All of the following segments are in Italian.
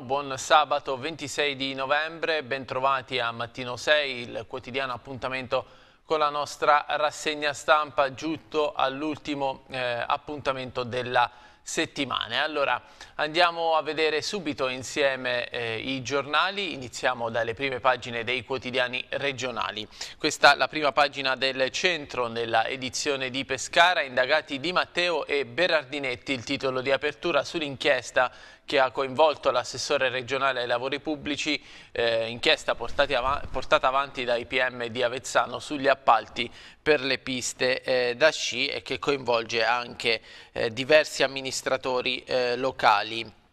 buon sabato 26 di novembre, bentrovati a Mattino 6, il quotidiano appuntamento con la nostra rassegna stampa giunto all'ultimo eh, appuntamento della settimana. Allora andiamo a vedere subito insieme eh, i giornali, iniziamo dalle prime pagine dei quotidiani regionali. Questa è la prima pagina del centro nella edizione di Pescara, indagati Di Matteo e Berardinetti, il titolo di apertura sull'inchiesta che ha coinvolto l'assessore regionale ai lavori pubblici, eh, inchiesta av portata avanti dai PM di Avezzano sugli appalti per le piste eh, da sci e che coinvolge anche eh, diversi amministratori eh, locali.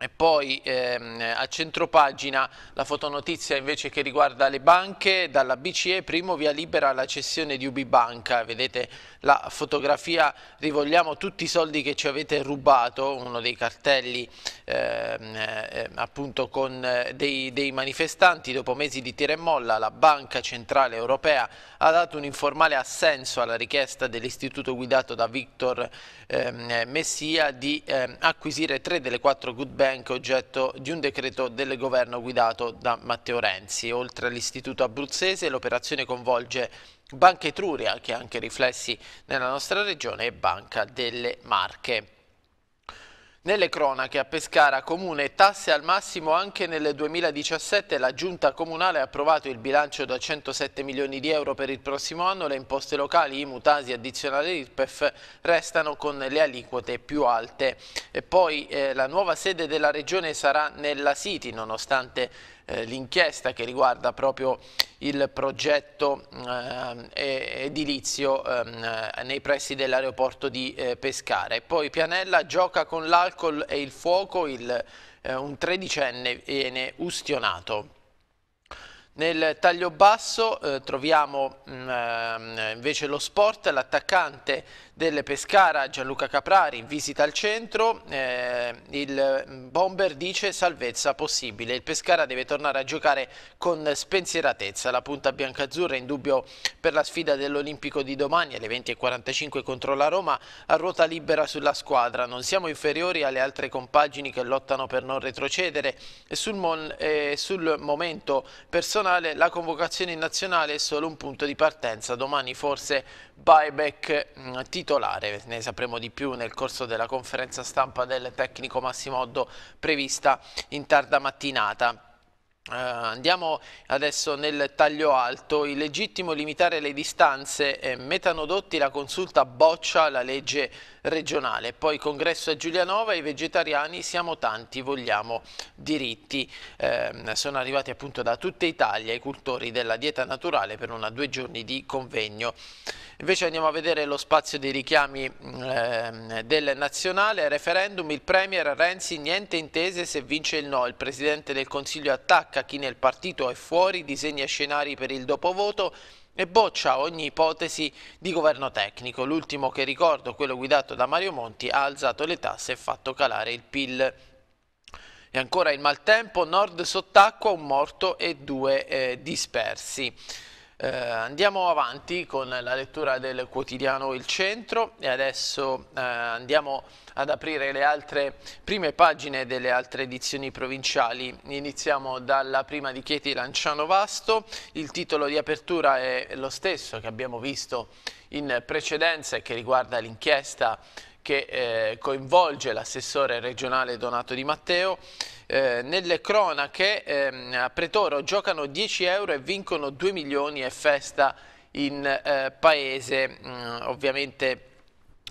E poi ehm, a centropagina la fotonotizia invece che riguarda le banche, dalla BCE primo via libera alla cessione di Ubibanca, vedete la fotografia rivolgiamo tutti i soldi che ci avete rubato, uno dei cartelli ehm, eh, appunto con eh, dei, dei manifestanti, dopo mesi di tira e molla la Banca Centrale Europea ha dato un informale assenso alla richiesta dell'istituto guidato da Victor eh, Messia di eh, acquisire tre delle quattro good bank oggetto di un decreto del governo guidato da Matteo Renzi. Oltre all'istituto abruzzese l'operazione coinvolge Banca Etruria, che ha anche riflessi nella nostra regione, e Banca delle Marche. Nelle cronache a Pescara Comune tasse al massimo anche nel 2017 la giunta comunale ha approvato il bilancio da 107 milioni di euro per il prossimo anno, le imposte locali, i mutasi addizionali IRPEF restano con le aliquote più alte. E poi eh, la nuova sede della regione sarà nella City nonostante eh, l'inchiesta che riguarda proprio il progetto eh, edilizio eh, nei pressi dell'aeroporto di eh, Pescara. E poi Pianella gioca con l'alcol e il fuoco, il, eh, un tredicenne viene ustionato. Nel taglio basso eh, troviamo mh, mm, ehm, invece lo sport, l'attaccante del Pescara Gianluca Caprari in visita al centro, eh, il mm, bomber dice salvezza possibile, il Pescara deve tornare a giocare con spensieratezza, la punta biancazzurra in dubbio per la sfida dell'Olimpico di domani alle 20.45 contro la Roma a ruota libera sulla squadra, non siamo inferiori alle altre compagini che lottano per non retrocedere e sul, mon, eh, sul momento personale nazionale, la convocazione in nazionale è solo un punto di partenza, domani forse buyback mm, titolare, ne sapremo di più nel corso della conferenza stampa del tecnico Massimo Oddo prevista in tarda mattinata. Uh, andiamo adesso nel taglio alto, illegittimo limitare le distanze, eh, metanodotti la consulta boccia la legge regionale, poi congresso a Giulianova, i vegetariani siamo tanti, vogliamo diritti, eh, sono arrivati appunto da tutta Italia i cultori della dieta naturale per una due giorni di convegno. Invece andiamo a vedere lo spazio dei richiami eh, del nazionale, referendum, il Premier Renzi niente intese se vince il no, il Presidente del Consiglio attacca chi nel partito è fuori, disegna scenari per il dopovoto e boccia ogni ipotesi di governo tecnico. L'ultimo che ricordo, quello guidato da Mario Monti, ha alzato le tasse e fatto calare il PIL. E ancora il maltempo, nord sott'acqua, un morto e due eh, dispersi. Eh, andiamo avanti con la lettura del quotidiano Il Centro e adesso eh, andiamo ad aprire le altre prime pagine delle altre edizioni provinciali. Iniziamo dalla prima di Chieti Lanciano Vasto, il titolo di apertura è lo stesso che abbiamo visto in precedenza e che riguarda l'inchiesta che eh, coinvolge l'assessore regionale Donato Di Matteo eh, nelle cronache ehm, a Pretoro giocano 10 euro e vincono 2 milioni e festa in eh, paese, mm, ovviamente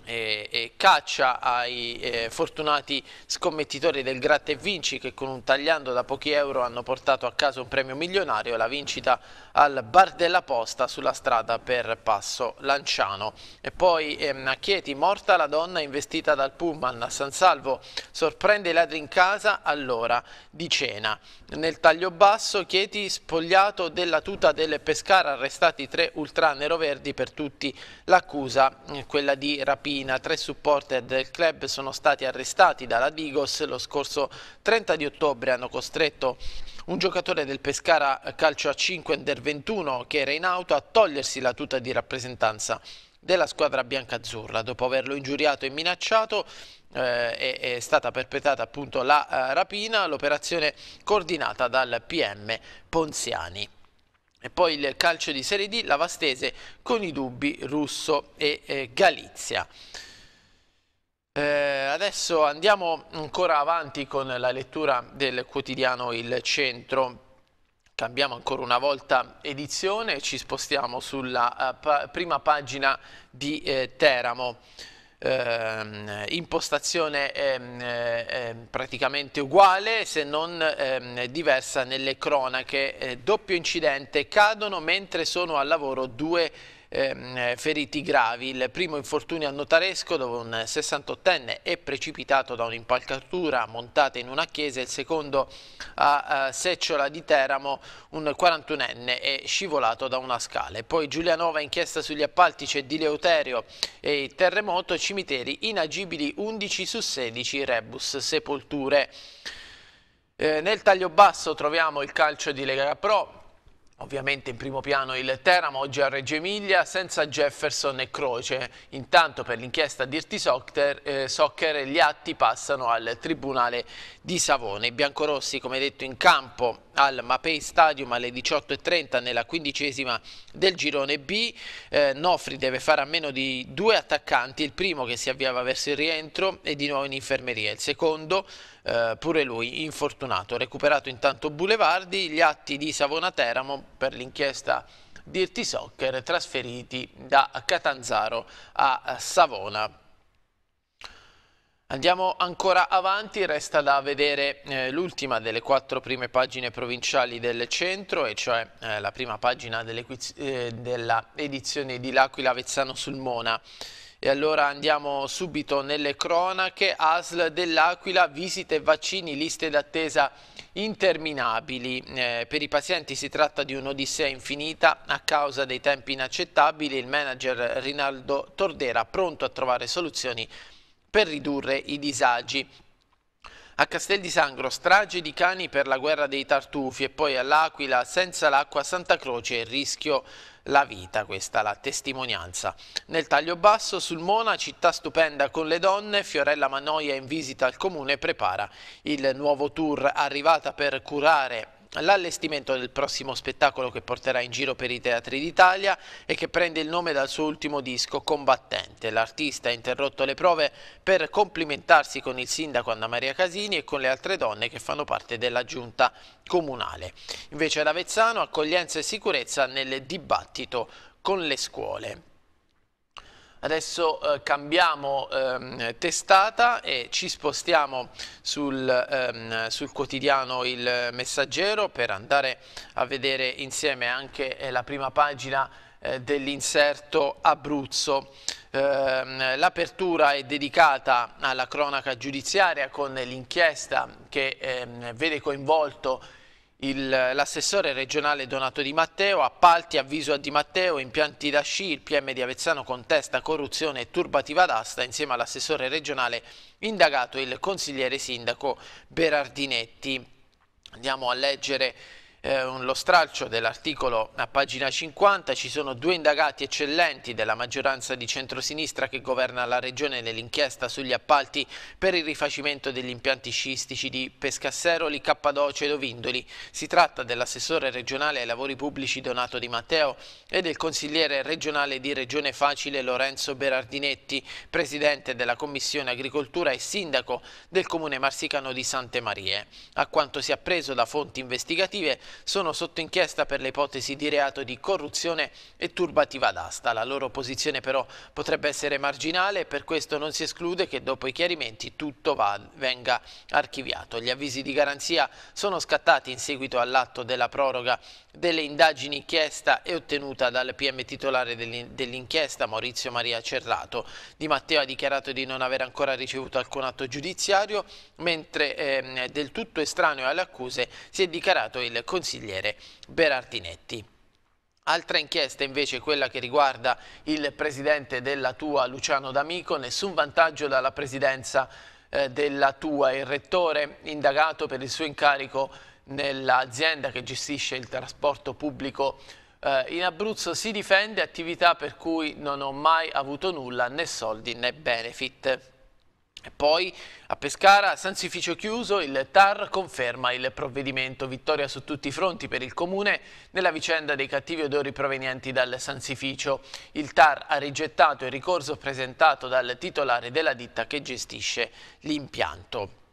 eh, e, caccia ai eh, fortunati scommettitori del gratta e vinci che con un tagliando da pochi euro hanno portato a casa un premio milionario la vincita al bar della posta sulla strada per Passo Lanciano. E poi ehm, a Chieti, morta la donna investita dal Pullman a San Salvo, sorprende i ladri in casa all'ora di cena. Nel taglio basso Chieti spogliato della tuta del Pescara, arrestati tre ultra neroverdi per tutti l'accusa, eh, quella di rapina. Tre supporter del club sono stati arrestati dalla Digos lo scorso 30 di ottobre, hanno costretto un giocatore del Pescara calcio a 5 Under 21 che era in auto a togliersi la tuta di rappresentanza della squadra biancazzurra dopo averlo ingiuriato e minacciato eh, è, è, stata perpetrata appunto la eh, rapina, l'operazione coordinata dal PM Ponziani. E poi il calcio di Serie D, la Vastese con i dubbi Russo e eh, Galizia. Eh, adesso andiamo ancora avanti con la lettura del quotidiano Il Centro. Cambiamo ancora una volta edizione e ci spostiamo sulla uh, pa prima pagina di eh, Teramo. Ehm, ehm, eh, impostazione eh, praticamente uguale se non ehm, diversa nelle cronache. Eh, doppio incidente, cadono mentre sono al lavoro due persone ehm, feriti gravi. Il primo infortunio a Notaresco dove un 68enne è precipitato da un'impalcatura montata in una chiesa, il secondo a, a Secciola di Teramo un 41enne è scivolato da una scala. poi Giulianova inchiesta sugli appalti c'è di Leuterio e terremoto, cimiteri inagibili 11 su 16 rebus sepolture. Eh, nel taglio basso troviamo il calcio di Lega Pro, Ovviamente in primo piano il Teramo, oggi a Reggio Emilia, senza Jefferson e Croce. Intanto per l'inchiesta Dirti Soccer, eh, Soccer gli atti passano al Tribunale di Savone. I biancorossi, come detto, in campo al Mapei Stadium alle 18.30 nella quindicesima del girone B. Eh, Nofri deve fare a meno di due attaccanti, il primo che si avviava verso il rientro e di nuovo in infermeria, il secondo eh, pure lui infortunato. Recuperato intanto Bulevardi, gli atti di Savona Teramo per l'inchiesta Dirti Soccer trasferiti da Catanzaro a Savona. Andiamo ancora avanti, resta da vedere eh, l'ultima delle quattro prime pagine provinciali del centro, e cioè eh, la prima pagina eh, della edizione di L'Aquila Vezzano sul Mona. E allora andiamo subito nelle cronache. ASL dell'Aquila, visite e vaccini, liste d'attesa interminabili. Eh, per i pazienti si tratta di un'odissea infinita a causa dei tempi inaccettabili. Il manager Rinaldo Tordera pronto a trovare soluzioni per ridurre i disagi. A Castel di Sangro strage di cani per la guerra dei tartufi e poi all'Aquila senza l'acqua Santa Croce e rischio la vita, questa la testimonianza. Nel taglio basso, sul Mona, città stupenda con le donne, Fiorella Manoia in visita al comune prepara il nuovo tour arrivata per curare l'allestimento del prossimo spettacolo che porterà in giro per i teatri d'Italia e che prende il nome dal suo ultimo disco Combattente. L'artista ha interrotto le prove per complimentarsi con il sindaco Anna Maria Casini e con le altre donne che fanno parte della giunta comunale. Invece ad Avezzano accoglienza e sicurezza nel dibattito con le scuole. Adesso eh, cambiamo ehm, testata e ci spostiamo sul, ehm, sul, quotidiano Il Messaggero per andare a vedere insieme anche eh, la prima pagina eh, dell'inserto Abruzzo. Ehm, l'apertura è dedicata alla cronaca giudiziaria con l'inchiesta che ehm, vede coinvolto l'assessore regionale Donato Di Matteo, appalti avviso a Di Matteo, impianti da sci, il PM di Avezzano contesta corruzione e turbativa d'asta insieme all'assessore regionale indagato il consigliere sindaco Berardinetti. Andiamo a leggere eh, lo stralcio dell'articolo a pagina 50 ci sono due indagati eccellenti della maggioranza di centrosinistra che governa la regione nell'inchiesta sugli appalti per il rifacimento degli impianti sciistici di Pescasseroli, Cappadoce e Dovindoli. Si tratta dell'assessore regionale ai lavori pubblici Donato Di Matteo e del consigliere regionale di Regione Facile Lorenzo Berardinetti, presidente della Commissione Agricoltura e sindaco del comune marsicano di Sante Marie. A quanto si è appreso da fonti investigative, sono sotto inchiesta per le ipotesi di reato di corruzione e turbativa d'asta. La loro posizione però potrebbe essere marginale e per questo non si esclude che dopo i chiarimenti tutto va, venga archiviato. Gli avvisi di garanzia sono scattati in seguito all'atto della proroga delle indagini chiesta e ottenuta dal PM titolare dell'inchiesta Maurizio Maria Cerrato. Di Matteo ha dichiarato di non aver ancora ricevuto alcun atto giudiziario, mentre eh, del tutto estraneo alle accuse si è dichiarato il consigliere Berardinetti. Altra inchiesta invece quella che riguarda il presidente della Tua, Luciano D'Amico, nessun vantaggio dalla presidenza eh, della Tua. Il rettore indagato per il suo incarico nell'azienda che gestisce il trasporto pubblico eh, in Abruzzo si difende, attività per cui non ho mai avuto nulla, né soldi né benefit. E poi a Pescara, Sansificio chiuso, il TAR conferma il provvedimento. Vittoria su tutti i fronti per il Comune nella vicenda dei cattivi odori provenienti dal Sansificio. Il TAR ha rigettato il ricorso presentato dal titolare della ditta che gestisce l'impianto.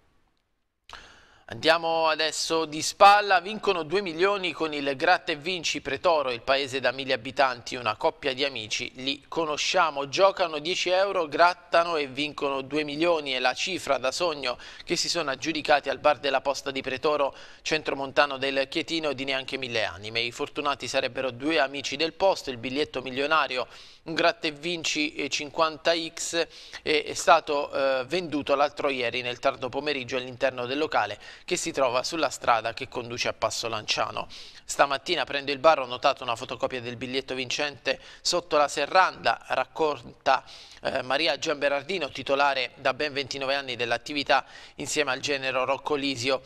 Andiamo adesso di spalla, vincono 2 milioni con il Gratta e Vinci Pretoro, il paese da mille abitanti, una coppia di amici, li conosciamo, giocano 10 euro, grattano e vincono 2 milioni, è la cifra da sogno che si sono aggiudicati al bar della posta di Pretoro, centromontano del Chietino di neanche mille anime. I fortunati sarebbero due amici del posto, il biglietto milionario un gratta e vinci 50X è stato eh, venduto l'altro ieri nel tardo pomeriggio all'interno del locale che si trova sulla strada che conduce a Passo Lanciano. Stamattina prendo il bar ho notato una fotocopia del biglietto vincente sotto la serranda, racconta eh, Maria Gianberardino, titolare da ben 29 anni dell'attività insieme al genero Rocco Lisio.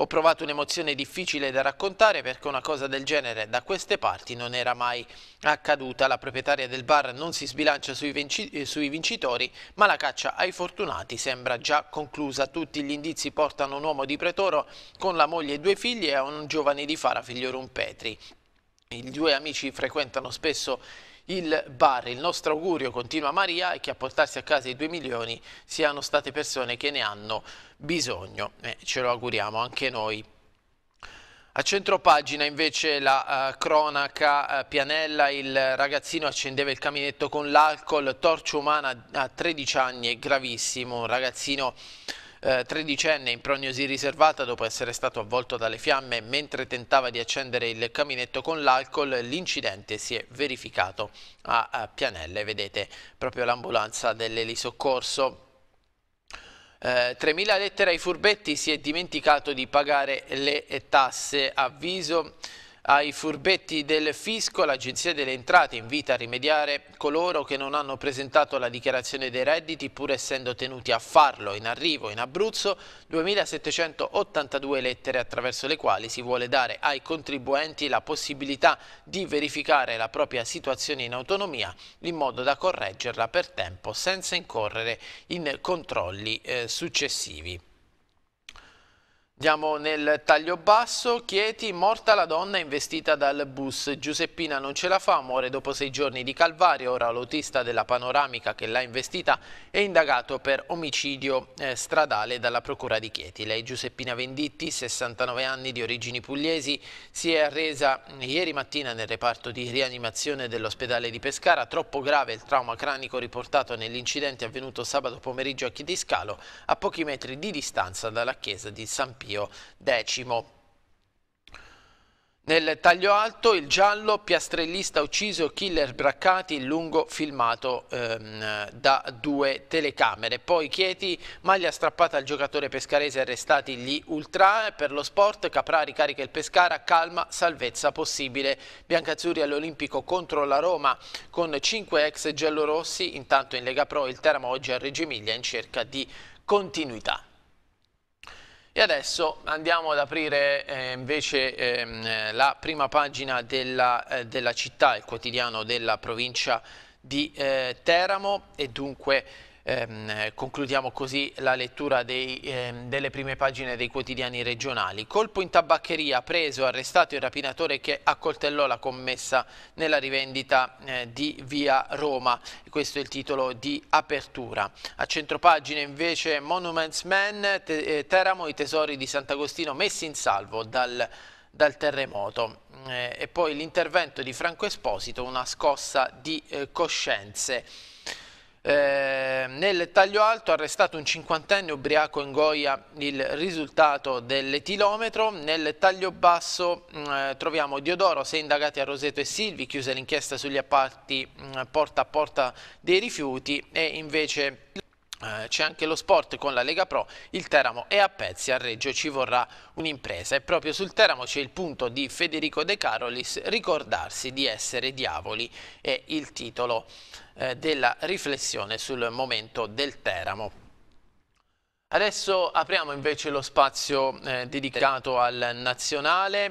Ho provato un'emozione difficile da raccontare perché una cosa del genere da queste parti non era mai accaduta. La proprietaria del bar non si sbilancia sui, vinci eh, sui vincitori, ma la caccia ai fortunati sembra già conclusa. Tutti gli indizi portano un uomo di Pretoro con la moglie e due figli e a un giovane di Fara, figlio Rumpetri. I due amici frequentano spesso il bar. Il nostro augurio, continua Maria, è che a portarsi a casa i 2 milioni siano state persone che ne hanno bisogno. Eh, ce lo auguriamo anche noi. A centropagina invece la uh, cronaca uh, Pianella, il ragazzino accendeva il caminetto con l'alcol, torcia umana a 13 anni, è gravissimo, un ragazzino eh, tredicenne in prognosi riservata dopo essere stato avvolto dalle fiamme mentre tentava di accendere il caminetto con l'alcol, l'incidente si è verificato a, a Pianelle, vedete proprio l'ambulanza dell'elisoccorso. Eh, 3.000 lettere ai furbetti, si è dimenticato di pagare le tasse, avviso ai furbetti del fisco l'Agenzia delle Entrate invita a rimediare coloro che non hanno presentato la dichiarazione dei redditi pur essendo tenuti a farlo. In arrivo in Abruzzo 2.782 lettere attraverso le quali si vuole dare ai contribuenti la possibilità di verificare la propria situazione in autonomia in modo da correggerla per tempo senza incorrere in controlli eh, successivi. Andiamo nel taglio basso, Chieti, morta la donna investita dal bus. Giuseppina non ce la fa, muore dopo sei giorni di calvario. Ora l'autista della panoramica che l'ha investita è indagato per omicidio eh, stradale dalla procura di Chieti. Lei, Giuseppina Venditti, 69 anni di origini pugliesi, si è arresa mm, ieri mattina nel reparto di rianimazione dell'ospedale di Pescara. Troppo grave il trauma cranico riportato nell'incidente avvenuto sabato pomeriggio a Scalo, a pochi metri di distanza dalla chiesa di San Pietro Mario X. Nel taglio alto il giallo, piastrellista ucciso, killer braccati, lungo filmato ehm, da due telecamere. Poi Chieti, maglia strappata al giocatore pescarese, arrestati gli ultra eh, per lo sport, Capra ricarica il Pescara, calma, salvezza possibile. Biancazzurri all'Olimpico contro la Roma con 5 ex giallorossi, intanto in Lega Pro il Teramo oggi a Reggio Emilia in cerca di continuità. E adesso andiamo ad aprire eh, invece ehm, la prima pagina della, eh, della, città, il quotidiano della provincia di eh, Teramo e dunque ehm, concludiamo così la lettura dei, ehm, delle prime pagine dei quotidiani regionali. Colpo in tabaccheria, preso, arrestato il rapinatore che accoltellò la commessa nella rivendita eh, di Via Roma. Questo è il titolo di apertura. A centropagina invece Monuments Man, te, eh, Teramo, i tesori di Sant'Agostino messi in salvo dal dal terremoto. Eh, e poi l'intervento di Franco Esposito, una scossa di eh, coscienze. Eh, nel taglio alto arrestato un cinquantenne ubriaco in Goia il risultato dell'etilometro nel taglio basso mm, eh, troviamo Diodoro, sei indagati a Roseto e Silvi chiusa l'inchiesta sugli appalti eh, porta a porta dei rifiuti e invece eh, c'è anche lo sport con la Lega Pro, il Teramo è a pezzi, a Reggio ci vorrà un'impresa e proprio sul Teramo c'è il punto di Federico De Carolis, ricordarsi di essere diavoli è il titolo eh, della riflessione sul momento del Teramo. Adesso apriamo invece lo spazio eh, dedicato al nazionale.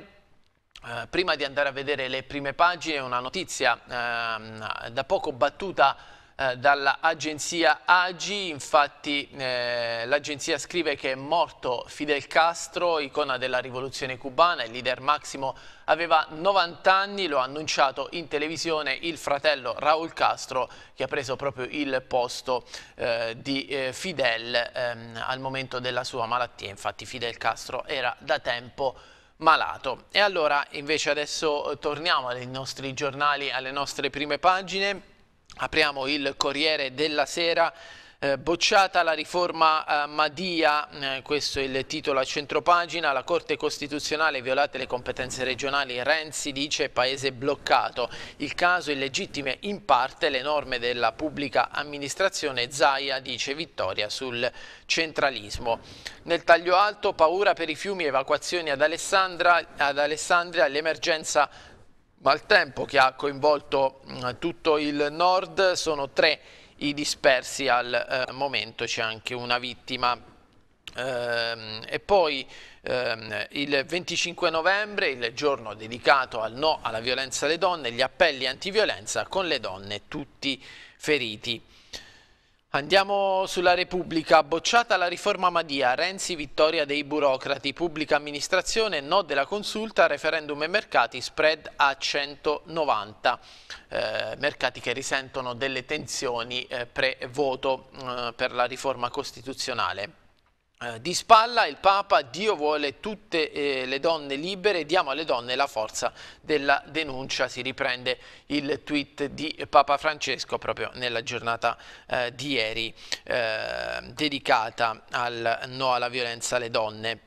Eh, prima di andare a vedere le prime pagine, una notizia ehm, da poco battuta eh, dall'agenzia AGI, infatti eh, l'agenzia scrive che è morto Fidel Castro, icona della rivoluzione cubana, il leader Massimo aveva 90 anni, lo ha annunciato in televisione il fratello Raul Castro che ha preso proprio il posto eh, di eh, Fidel ehm, al momento della sua malattia, infatti Fidel Castro era da tempo malato. E allora invece adesso torniamo ai nostri giornali, alle nostre prime pagine. Apriamo il Corriere della Sera. Eh, bocciata la riforma eh, Madia, eh, questo è il titolo a centropagina, la Corte Costituzionale violate le competenze regionali, Renzi dice paese bloccato, il caso illegittime in parte le norme della pubblica amministrazione, Zaia dice vittoria sul centralismo. Nel taglio alto paura per i fiumi, evacuazioni ad Alessandria, l'emergenza maltempo che ha coinvolto mm, tutto il nord, sono tre i dispersi al eh, momento, c'è anche una vittima. Ehm, e poi ehm, il 25 novembre, il giorno dedicato al no alla violenza alle donne, gli appelli antiviolenza con le donne tutti feriti. Andiamo sulla Repubblica, bocciata la riforma Madia, Renzi vittoria dei burocrati, pubblica amministrazione no della consulta, referendum e mercati, spread a 190, eh, mercati che risentono delle tensioni eh, pre-voto eh, per la riforma costituzionale. Eh, di spalla il Papa, Dio vuole tutte eh, le donne libere, diamo alle donne la forza della denuncia, si riprende il tweet di Papa Francesco proprio nella giornata eh, di ieri eh, dedicata al no alla violenza alle donne.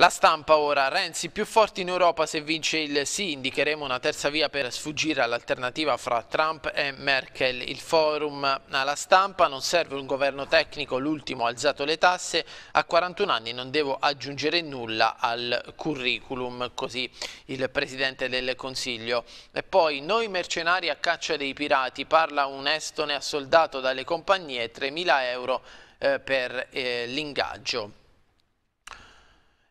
La stampa ora, Renzi più forti in Europa se vince il sì, indicheremo una terza via per sfuggire all'alternativa fra Trump e Merkel. Il forum alla stampa, non serve un governo tecnico, l'ultimo ha alzato le tasse, a 41 anni non devo aggiungere nulla al curriculum, così il Presidente del Consiglio. E poi, noi mercenari a caccia dei pirati, parla un estone assoldato dalle compagnie, 3.000 euro eh, per eh, l'ingaggio.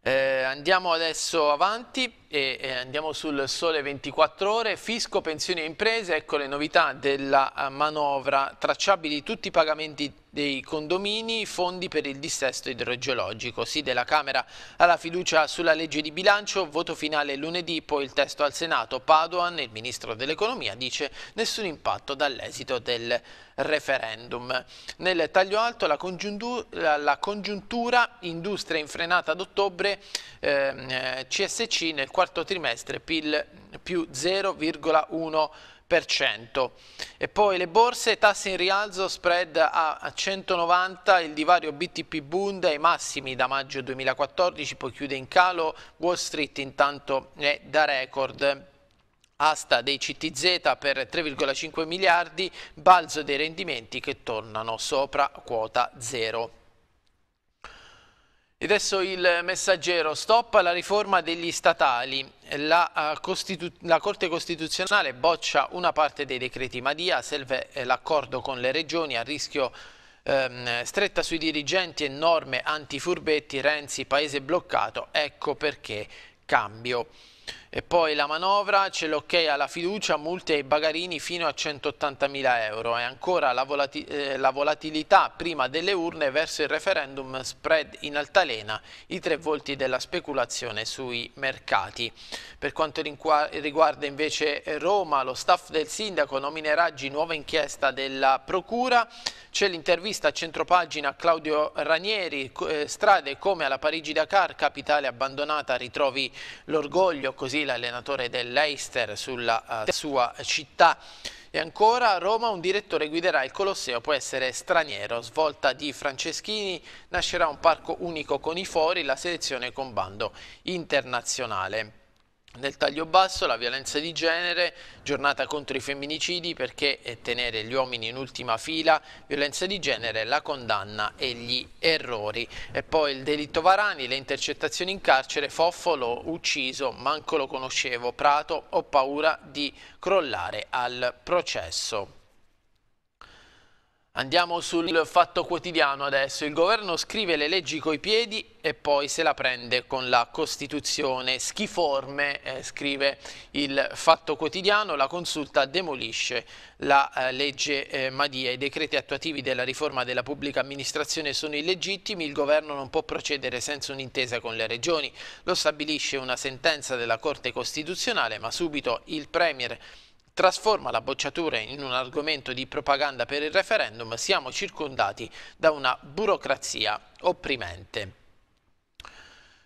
Eh, andiamo adesso avanti e, andiamo sul sole 24 ore, fisco, pensioni e imprese, ecco le novità della eh, manovra, tracciabili tutti i pagamenti dei condomini, fondi per il dissesto idrogeologico. Sì della Camera alla fiducia sulla legge di bilancio, voto finale lunedì, poi il testo al Senato. Padoan, il Ministro dell'Economia, dice nessun impatto dall'esito del referendum. Nel taglio alto la congiuntura, la congiuntura industria infrenata ad ottobre, ehm, eh, CSC nel 4% quarto trimestre PIL più 0,1%. E poi le borse, tassi in rialzo, spread a 190, il divario BTP Bund ai massimi da maggio 2014, poi chiude in calo, Wall Street intanto è da record asta dei CTZ per 3,5 miliardi, balzo dei rendimenti che tornano sopra quota zero. E adesso il messaggero stoppa la riforma degli statali. La, uh, la, Corte Costituzionale boccia una parte dei decreti Madia, serve eh, l'accordo con le regioni a rischio ehm, stretta sui dirigenti e norme antifurbetti, Renzi, paese bloccato, ecco perché cambio. E poi la manovra, c'è l'ok alla fiducia, multe ai bagarini fino a 180.000 euro e ancora la, volati eh, la, volatilità prima delle urne verso il referendum spread in altalena, i tre volti della speculazione sui mercati. Per quanto riguarda invece Roma, lo staff del sindaco nomina oggi nuova inchiesta della procura, c'è l'intervista a centropagina a Claudio Ranieri, eh, strade come alla Parigi-Dakar, capitale abbandonata, ritrovi l'orgoglio così così l'allenatore dell'Eister sulla uh, sua città. E ancora a Roma un direttore guiderà il Colosseo, può essere straniero. Svolta di Franceschini, nascerà un parco unico con i fori, la selezione con bando internazionale. Nel taglio basso la violenza di genere, giornata contro i femminicidi perché eh, tenere gli uomini in ultima fila, violenza di genere, la condanna e gli errori. E poi il delitto Varani, le intercettazioni in carcere, Foffolo ucciso, manco lo conoscevo, Prato ho paura di crollare al processo. Andiamo sul fatto quotidiano adesso. Il governo scrive le leggi coi piedi e poi se la prende con la Costituzione. Schiforme, eh, scrive il fatto quotidiano, la consulta demolisce la eh, legge eh, Madia. I decreti attuativi della riforma della pubblica amministrazione sono illegittimi, il governo non può procedere senza un'intesa con le regioni. Lo stabilisce una sentenza della Corte Costituzionale, ma subito il Premier trasforma la bocciatura in un argomento di propaganda per il referendum, siamo circondati da una burocrazia opprimente.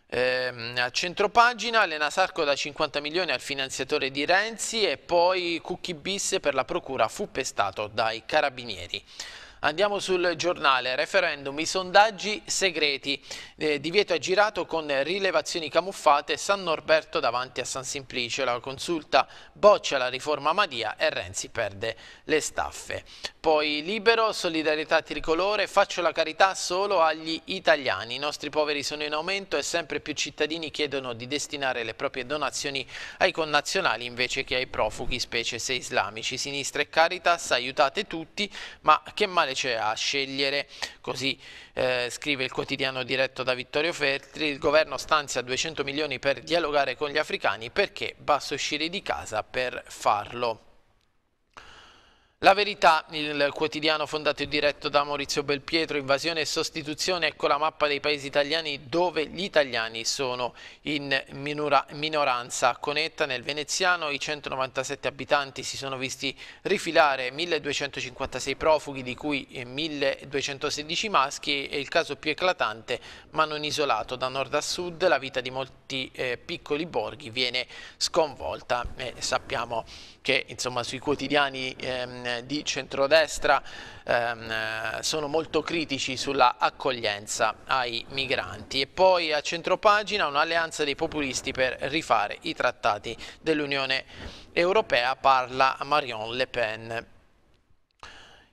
Ehm, a centropagina Elena Sarco da 50 milioni al finanziatore di Renzi e poi Cucchi Bis per la procura fu pestato dai carabinieri. Andiamo sul giornale, referendum, i sondaggi segreti, eh, divieto aggirato con rilevazioni camuffate, San Norberto davanti a San Simplicio, la consulta boccia la riforma Madia e Renzi perde le staffe. Poi libero, solidarietà tricolore, faccio la carità solo agli italiani, i nostri poveri sono in aumento e sempre più cittadini chiedono di destinare le proprie donazioni ai connazionali invece che ai profughi, specie se islamici. Sinistra e Caritas, aiutate tutti, ma che male cioè a scegliere, così eh, scrive il quotidiano diretto da Vittorio Feltri, il governo stanzia 200 milioni per dialogare con gli africani perché basta uscire di casa per farlo. La verità, il quotidiano fondato e diretto da Maurizio Belpietro, invasione e sostituzione, ecco la mappa dei paesi italiani dove gli italiani sono in minora, minoranza. A Conetta nel veneziano i 197 abitanti si sono visti rifilare 1256 profughi, di cui 1216 maschi e il caso più eclatante, ma non isolato. Da nord a sud la vita di molti eh, piccoli borghi viene sconvolta eh, sappiamo che insomma, sui quotidiani ehm, di centrodestra ehm, sono molto critici sulla accoglienza ai migranti. E poi a centropagina un'alleanza dei populisti per rifare i trattati dell'Unione Europea, parla Marion Le Pen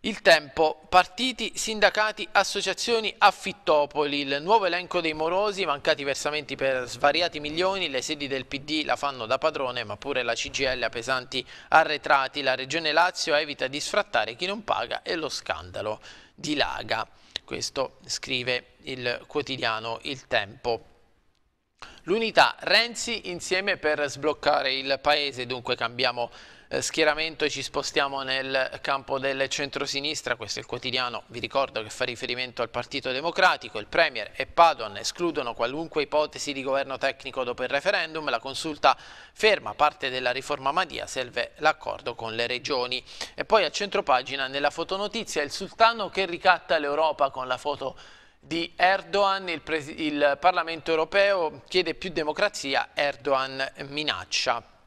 il tempo, partiti, sindacati, associazioni, affittopoli, il nuovo elenco dei morosi, mancati versamenti per svariati milioni, le sedi del PD la fanno da padrone ma pure la CGL ha pesanti arretrati, la Regione Lazio evita di sfrattare chi non paga e lo scandalo dilaga. Questo scrive il quotidiano Il Tempo. L'unità Renzi insieme per sbloccare il paese, dunque cambiamo eh, schieramento e ci spostiamo nel campo del centrosinistra. Questo è il quotidiano, vi ricordo, che fa riferimento al Partito Democratico. Il Premier e Padon escludono qualunque ipotesi di governo tecnico dopo il referendum. La consulta ferma parte della riforma Madia, serve l'accordo con le regioni. E poi a centropagina, nella fotonotizia, il sultano che ricatta l'Europa con la foto di Erdogan, il, il, Parlamento europeo chiede più democrazia, Erdogan minaccia.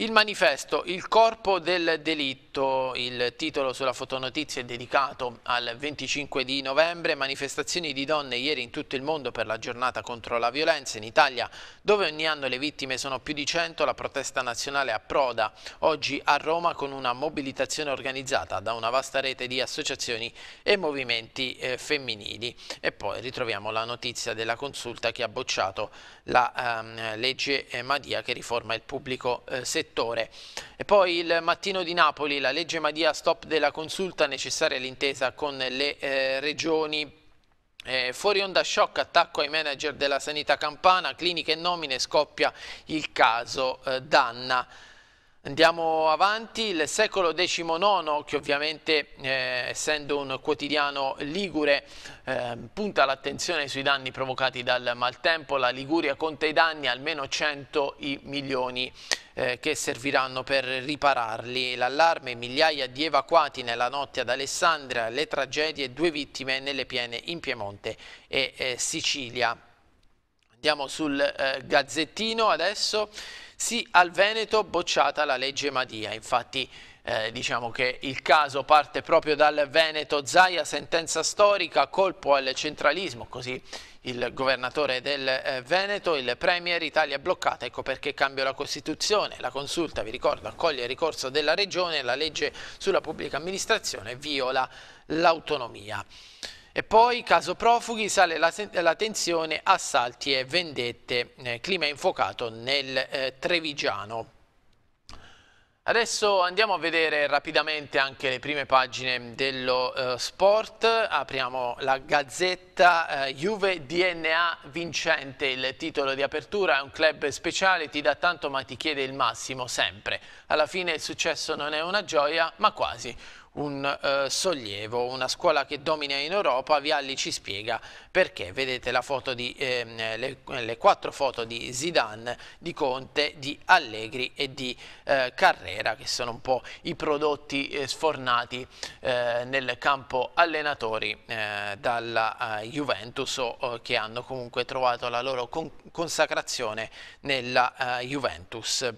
Il manifesto, il corpo del delitto, il titolo sulla fotonotizia è dedicato al 25 di novembre, manifestazioni di donne ieri in tutto il mondo per la giornata contro la violenza in Italia, dove ogni anno le vittime sono più di 100, la protesta nazionale approda oggi a Roma con una mobilitazione organizzata da una vasta rete di associazioni e movimenti eh, femminili. E poi ritroviamo la notizia della consulta che ha bocciato la ehm, legge eh, Madia che riforma il pubblico eh, settore settore. E poi il mattino di Napoli, la legge Madia stop della consulta necessaria all'intesa con le eh, regioni eh, fuori onda shock, attacco ai manager della sanità campana, cliniche e nomine, scoppia il caso eh, Danna. Andiamo avanti, il secolo XIX, che ovviamente eh, essendo un quotidiano ligure eh, punta l'attenzione sui danni provocati dal maltempo, la Liguria conta i danni almeno 100 milioni di euro eh, che serviranno per ripararli. L'allarme, migliaia di evacuati nella notte ad Alessandria, le tragedie, due vittime nelle piene in Piemonte e eh, Sicilia. Andiamo sul eh, gazzettino adesso. Sì, al Veneto bocciata la legge Madia. Infatti eh, diciamo che il caso parte proprio dal Veneto. Zaia, sentenza storica, colpo al centralismo, così il governatore del eh, Veneto, il Premier, Italia bloccata, ecco perché cambio la Costituzione, la consulta, vi ricordo, accoglie il ricorso della Regione, la legge sulla pubblica amministrazione viola l'autonomia. E poi, caso profughi, sale la, la, tensione, assalti e vendette, eh, clima infuocato nel eh, Trevigiano. Adesso andiamo a vedere rapidamente anche le prime pagine dello eh, sport, apriamo la gazzetta eh, Juve DNA vincente, il titolo di apertura è un club speciale, ti dà tanto ma ti chiede il massimo sempre, alla fine il successo non è una gioia ma quasi un eh, sollievo, una scuola che domina in Europa, Vialli ci spiega perché, vedete di, eh, le, le, quattro foto di Zidane, di Conte, di Allegri e di eh, Carrera che sono un po' i prodotti eh, sfornati eh, nel campo allenatori eh, dalla Juventus o che hanno comunque trovato la loro con consacrazione nella Juventus.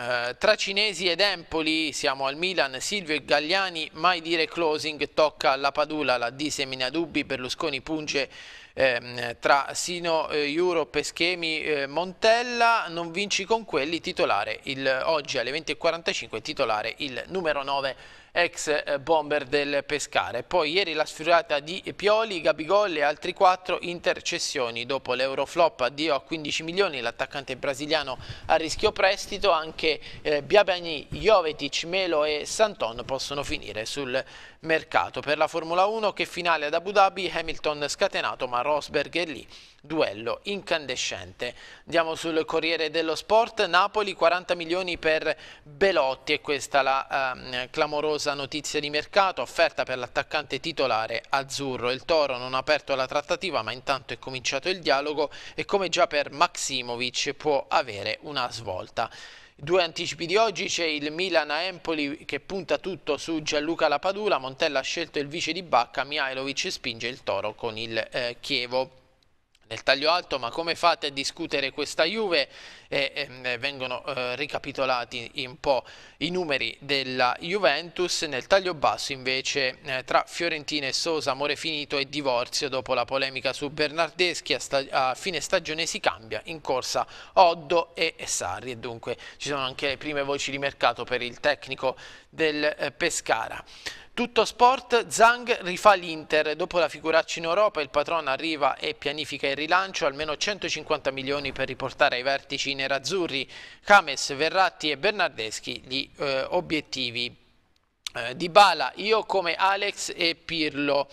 Eh, tra Cinesi ed Empoli siamo al Milan, Silvio e Gagliani, mai dire closing, tocca alla Padula, la D semina dubbi, Berlusconi punge eh, tra Sino, eh, Europe, Schemi, eh, Montella, non vinci con quelli, titolare il, oggi alle 20.45 titolare il numero 9 ex eh, bomber del Pescare. Poi ieri la sfiorata di Pioli, Gabigol e altri quattro intercessioni. Dopo l'Euroflop addio a 15 milioni, l'attaccante brasiliano a rischio prestito, anche eh, Biabani, Jovetic, Melo e Santon possono finire sul mercato. Per la Formula 1 che finale ad Abu Dhabi, Hamilton scatenato ma Rosberg è lì, duello incandescente. Andiamo sul Corriere dello Sport, Napoli 40 milioni per Belotti e questa la eh, clamorosa notizia di mercato, offerta per l'attaccante titolare azzurro. Il Toro non ha aperto la trattativa ma intanto è cominciato il dialogo e come già per Maximovic può avere una svolta. Due anticipi di oggi, c'è il Milan a Empoli che punta tutto su Gianluca Lapadula, Montella ha scelto il vice di Bacca, Mihailovic spinge il toro con il eh, Chievo nel taglio alto, ma come fate a discutere questa Juve? E, e ehm, vengono eh, ricapitolati un po' i numeri della Juventus, nel taglio basso invece eh, tra Fiorentina e Sosa, amore finito e divorzio dopo la polemica su Bernardeschi, a, a, fine stagione si cambia, in corsa Oddo e Sarri e dunque ci sono anche le prime voci di mercato per il tecnico del eh, Pescara. Tutto sport, Zhang rifà l'Inter. Dopo la figuraccia in Europa il patrono arriva e pianifica il rilancio, almeno 150 milioni per riportare ai vertici i nerazzurri. Cames, Verratti e Bernardeschi gli eh, obiettivi. Eh, di Bala, io come Alex e Pirlo.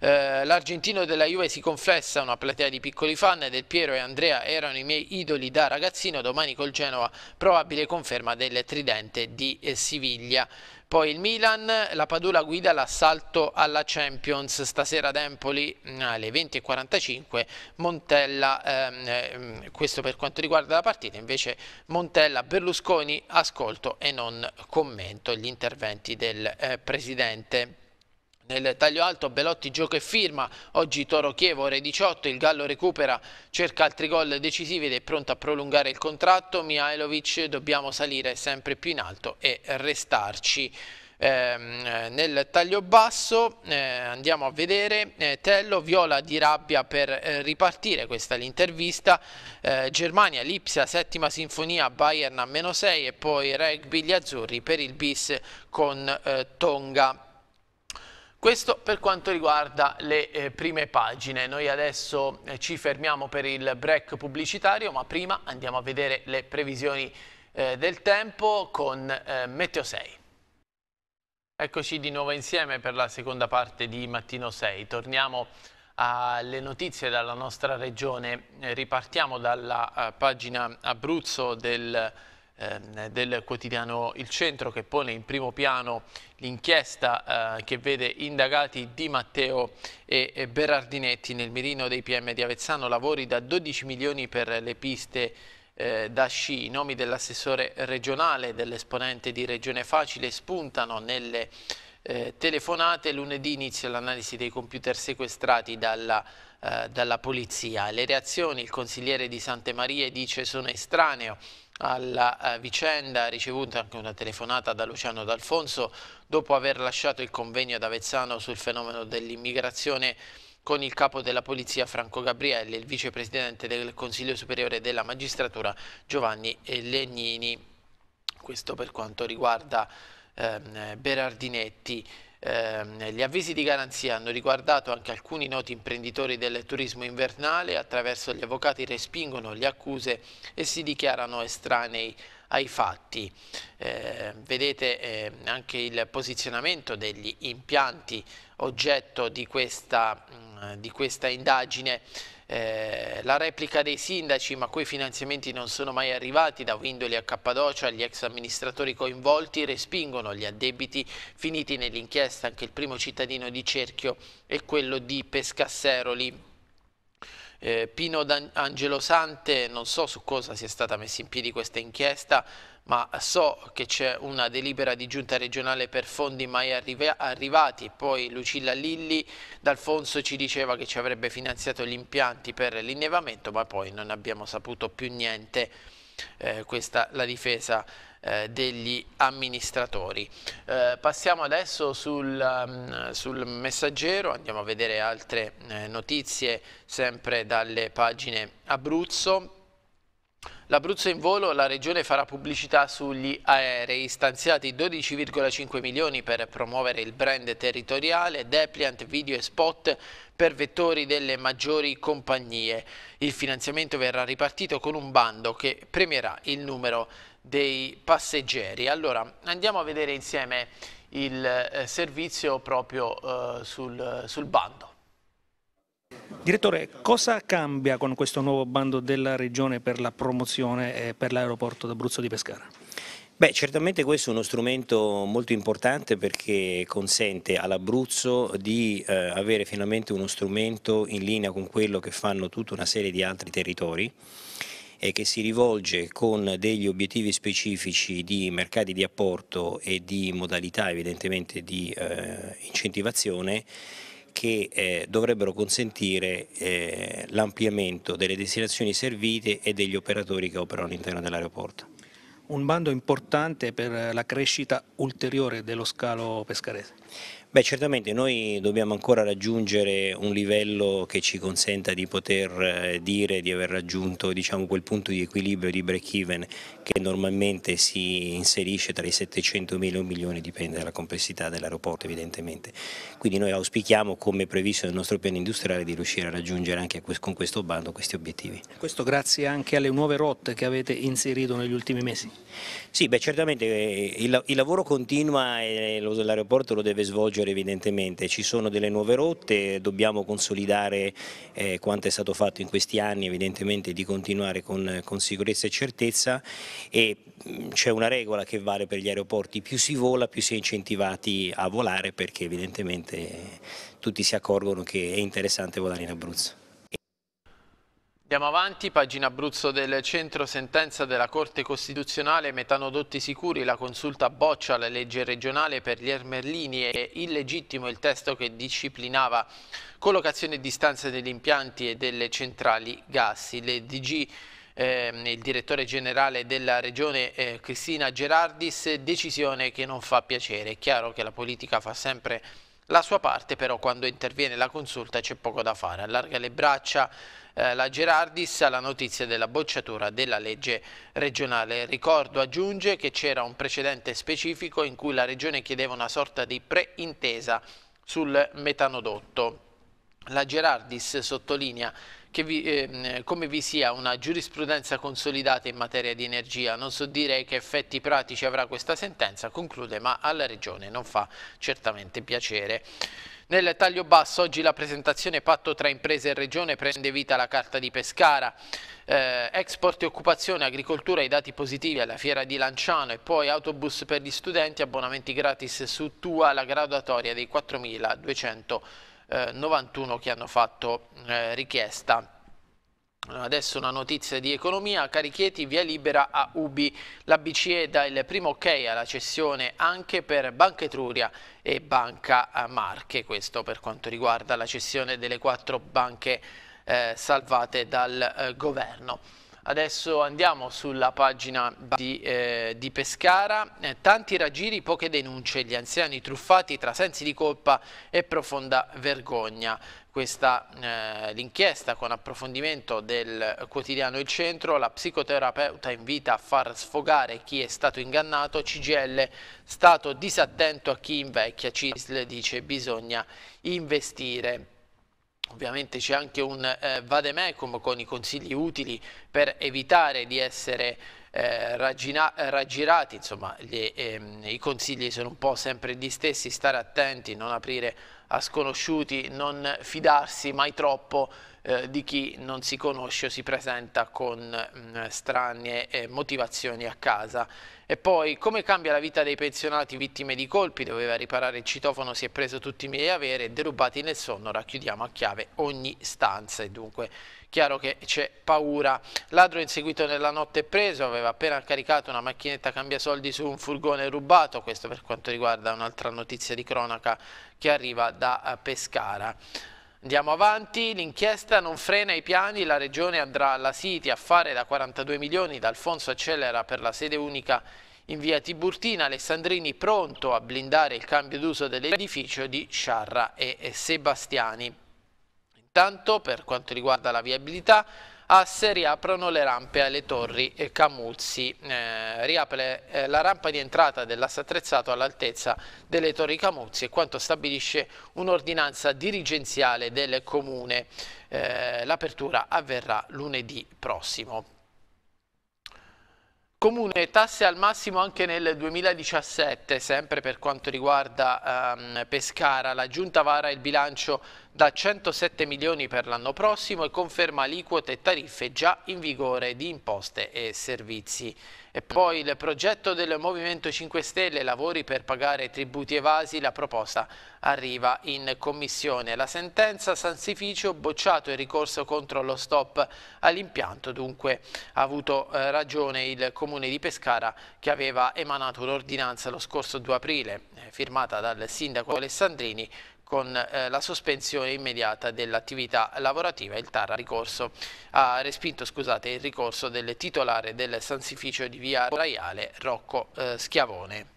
Eh, L'argentino della Juve si confessa una platea di piccoli fan. Del Piero e Andrea erano i miei idoli da ragazzino. Domani col Genoa, probabile conferma del tridente di eh, Siviglia. Poi il Milan, la Padula guida l'assalto alla Champions, stasera ad Empoli mm, alle 20.45, Montella, ehm, ehm, questo per quanto riguarda la partita, invece Montella, Berlusconi, ascolto e non commento gli interventi del eh, Presidente. Nel taglio alto Belotti gioca e firma, oggi Toro Chievo ore 18, il Gallo recupera, cerca altri gol decisivi ed è pronto a prolungare il contratto, Mihailovic dobbiamo salire sempre più in alto e restarci. Eh, nel taglio basso eh, andiamo a vedere eh, Tello viola di rabbia per eh, ripartire questa è l'intervista eh, Germania, Lipsia, settima sinfonia Bayern a meno 6 e poi rugby gli azzurri per il bis con eh, Tonga questo per quanto riguarda le eh, prime pagine. Noi adesso eh, ci fermiamo per il break pubblicitario, ma prima andiamo a vedere le previsioni eh, del tempo con eh, Meteo 6. Eccoci di nuovo insieme per la seconda parte di Mattino 6. Torniamo alle notizie dalla nostra regione. Eh, ripartiamo dalla eh, pagina Abruzzo del Ehm, del quotidiano Il Centro che pone in primo piano l'inchiesta eh, che vede indagati Di Matteo e, e Berardinetti nel mirino dei PM di Avezzano, lavori da 12 milioni per le piste eh, da sci. I nomi dell'assessore regionale dell'esponente di Regione Facile spuntano nelle eh, telefonate. Lunedì inizia l'analisi dei computer sequestrati dalla, eh, dalla polizia. Le reazioni, il consigliere di Sante Marie dice, sono estraneo alla eh, vicenda, ha ricevuto anche una telefonata da Luciano D'Alfonso dopo aver lasciato il convegno ad Avezzano sul fenomeno dell'immigrazione con il capo della polizia Franco Gabrielli e il vicepresidente del Consiglio Superiore della Magistratura Giovanni Legnini. Questo per quanto riguarda ehm, Berardinetti. Eh, gli avvisi di garanzia hanno riguardato anche alcuni noti imprenditori del turismo invernale, attraverso gli avvocati respingono le accuse e si dichiarano estranei ai fatti. Eh, vedete eh, anche il posizionamento degli impianti oggetto di questa, mm, di questa indagine eh, la replica dei sindaci, ma quei finanziamenti non sono mai arrivati, da Windoli a Cappadocia gli ex amministratori coinvolti respingono gli addebiti finiti nell'inchiesta, anche il primo cittadino di Cerchio e quello di Pescasseroli. Eh, Pino D'Angelo Sante, non so su cosa sia stata messa in piedi questa inchiesta, ma so che c'è una delibera di giunta regionale per fondi mai arrivati, poi Lucilla Lilli d'Alfonso ci diceva che ci avrebbe finanziato gli impianti per l'innevamento, ma poi non abbiamo saputo più niente, eh, questa la difesa eh, degli amministratori. Eh, passiamo adesso sul, um, sul, messaggero, andiamo a vedere altre eh, notizie sempre dalle pagine Abruzzo L'Abruzzo in volo, la regione farà pubblicità sugli aerei, stanziati 12,5 milioni per promuovere il brand territoriale, depliant, video e spot per vettori delle maggiori compagnie. Il finanziamento verrà ripartito con un bando che premierà il numero dei passeggeri. Allora, andiamo a vedere insieme il eh, servizio proprio eh, sul, sul bando. Direttore, cosa cambia con questo nuovo bando della Regione per la promozione per l'aeroporto d'Abruzzo di Pescara? Beh, certamente questo è uno strumento molto importante perché consente all'Abruzzo di eh, avere finalmente uno strumento in linea con quello che fanno tutta una serie di altri territori e che si rivolge con degli obiettivi specifici di mercati di apporto e di modalità evidentemente di eh, incentivazione che eh, dovrebbero consentire eh, l'ampliamento delle destinazioni servite e degli operatori che operano all'interno dell'aeroporto. Un bando importante per la crescita ulteriore dello scalo pescarese. Beh, certamente noi dobbiamo ancora raggiungere un livello che ci consenta di poter eh, dire di aver raggiunto diciamo, quel punto di equilibrio di break-even che normalmente si inserisce tra i 700 mila e un milione, dipende dalla complessità dell'aeroporto evidentemente. Quindi noi auspichiamo, come previsto nel nostro piano industriale, di riuscire a raggiungere anche con questo bando questi obiettivi. Questo grazie anche alle nuove rotte che avete inserito negli ultimi mesi? Sì, beh, certamente eh, il, lavoro continua e l'aeroporto lo deve svolgere leggere evidentemente, ci sono delle nuove rotte, dobbiamo consolidare eh, quanto è stato fatto in questi anni, evidentemente di continuare con, con sicurezza e certezza e mm, c'è una regola che vale per gli aeroporti, più si vola più si è incentivati a volare perché evidentemente tutti si accorgono che è interessante volare in Abruzzo. Andiamo avanti, pagina Abruzzo del centro, sentenza della Corte Costituzionale, metanodotti sicuri, la consulta boccia la legge regionale per gli ermerlini e illegittimo il testo che disciplinava collocazione e distanza degli impianti e delle centrali gas. Le DG eh, il direttore generale della regione eh, Cristina Gerardis, decisione che non fa piacere. È chiaro che la politica fa sempre la sua parte, però quando interviene la consulta c'è poco da fare. Allarga le braccia eh, la Gerardis alla notizia della bocciatura della legge regionale. Ricordo aggiunge che c'era un precedente specifico in cui la Regione chiedeva una sorta di preintesa sul metanodotto. La Gerardis sottolinea che vi, eh, come vi sia una giurisprudenza consolidata in materia di energia. Non so dire che effetti pratici avrà questa sentenza, conclude, ma alla Regione non fa certamente piacere. Nel taglio basso oggi la presentazione patto tra imprese e regione prende vita la carta di Pescara. Eh, export e occupazione, agricoltura, i dati positivi alla fiera di Lanciano e poi autobus per gli studenti, abbonamenti gratis su Tua, la graduatoria dei 4.291 che hanno fatto eh, richiesta. Adesso una notizia di economia, Carichieti via libera a Ubi, la BCE dà il primo ok alla cessione anche per Banca Etruria e Banca Marche, questo per quanto riguarda la cessione delle quattro banche eh, salvate dal eh, governo. Adesso andiamo sulla pagina di, eh, di Pescara. Eh, tanti raggiri, poche denunce, gli anziani truffati tra sensi di colpa e profonda vergogna questa eh, l'inchiesta con approfondimento del quotidiano Il Centro, la psicoterapeuta invita a far sfogare chi è stato ingannato, CGL stato disattento a chi invecchia, CISL dice bisogna investire. Ovviamente c'è anche un eh, vademecum con i consigli utili per evitare di essere eh, raggina, raggirati, insomma gli, ehm, i consigli sono un po' sempre gli stessi, stare attenti, non aprire a sconosciuti, non fidarsi mai troppo eh, di chi non si conosce o si presenta con mh, mm, strane eh, motivazioni a casa. E poi come cambia la vita dei pensionati vittime di colpi, doveva riparare il citofono, si è preso tutti i miei avere, e derubati nel sonno racchiudiamo a chiave ogni stanza e dunque chiaro che c'è paura. Ladro inseguito nella notte preso, aveva appena caricato una macchinetta cambia soldi su un furgone rubato, questo per quanto riguarda un'altra notizia di cronaca che arriva da eh, Pescara. Andiamo avanti, l'inchiesta non frena i piani, la regione andrà alla City a fare da 42 milioni, D'Alfonso accelera per la sede unica in via Tiburtina, Alessandrini pronto a blindare il cambio d'uso dell'edificio di Sciarra e eh, Sebastiani. Intanto, per quanto riguarda la viabilità, a se riaprono le rampe alle torri Camuzzi. Eh, riapre eh, la rampa di entrata dell'asse attrezzato all'altezza delle torri Camuzzi e quanto stabilisce un'ordinanza dirigenziale del comune. Eh, L'apertura avverrà lunedì prossimo. Comune tasse al massimo anche nel 2017, sempre per quanto riguarda ehm, Pescara, la Giunta vara il bilancio da 107 milioni per l'anno prossimo e conferma aliquote e tariffe già in vigore di imposte e servizi. E poi il progetto del Movimento 5 Stelle, lavori per pagare tributi evasi, la proposta arriva in commissione. La sentenza Sansificio bocciato il ricorso contro lo stop all'impianto, dunque ha avuto eh, ragione il comune di Pescara che aveva emanato un'ordinanza lo scorso 2 aprile, eh, firmata dal sindaco Alessandrini, con eh, la sospensione immediata dell'attività lavorativa. Il TAR ha, ricorso, ha respinto scusate, il ricorso del titolare del sansificio di via Raiale, Rocco eh, Schiavone.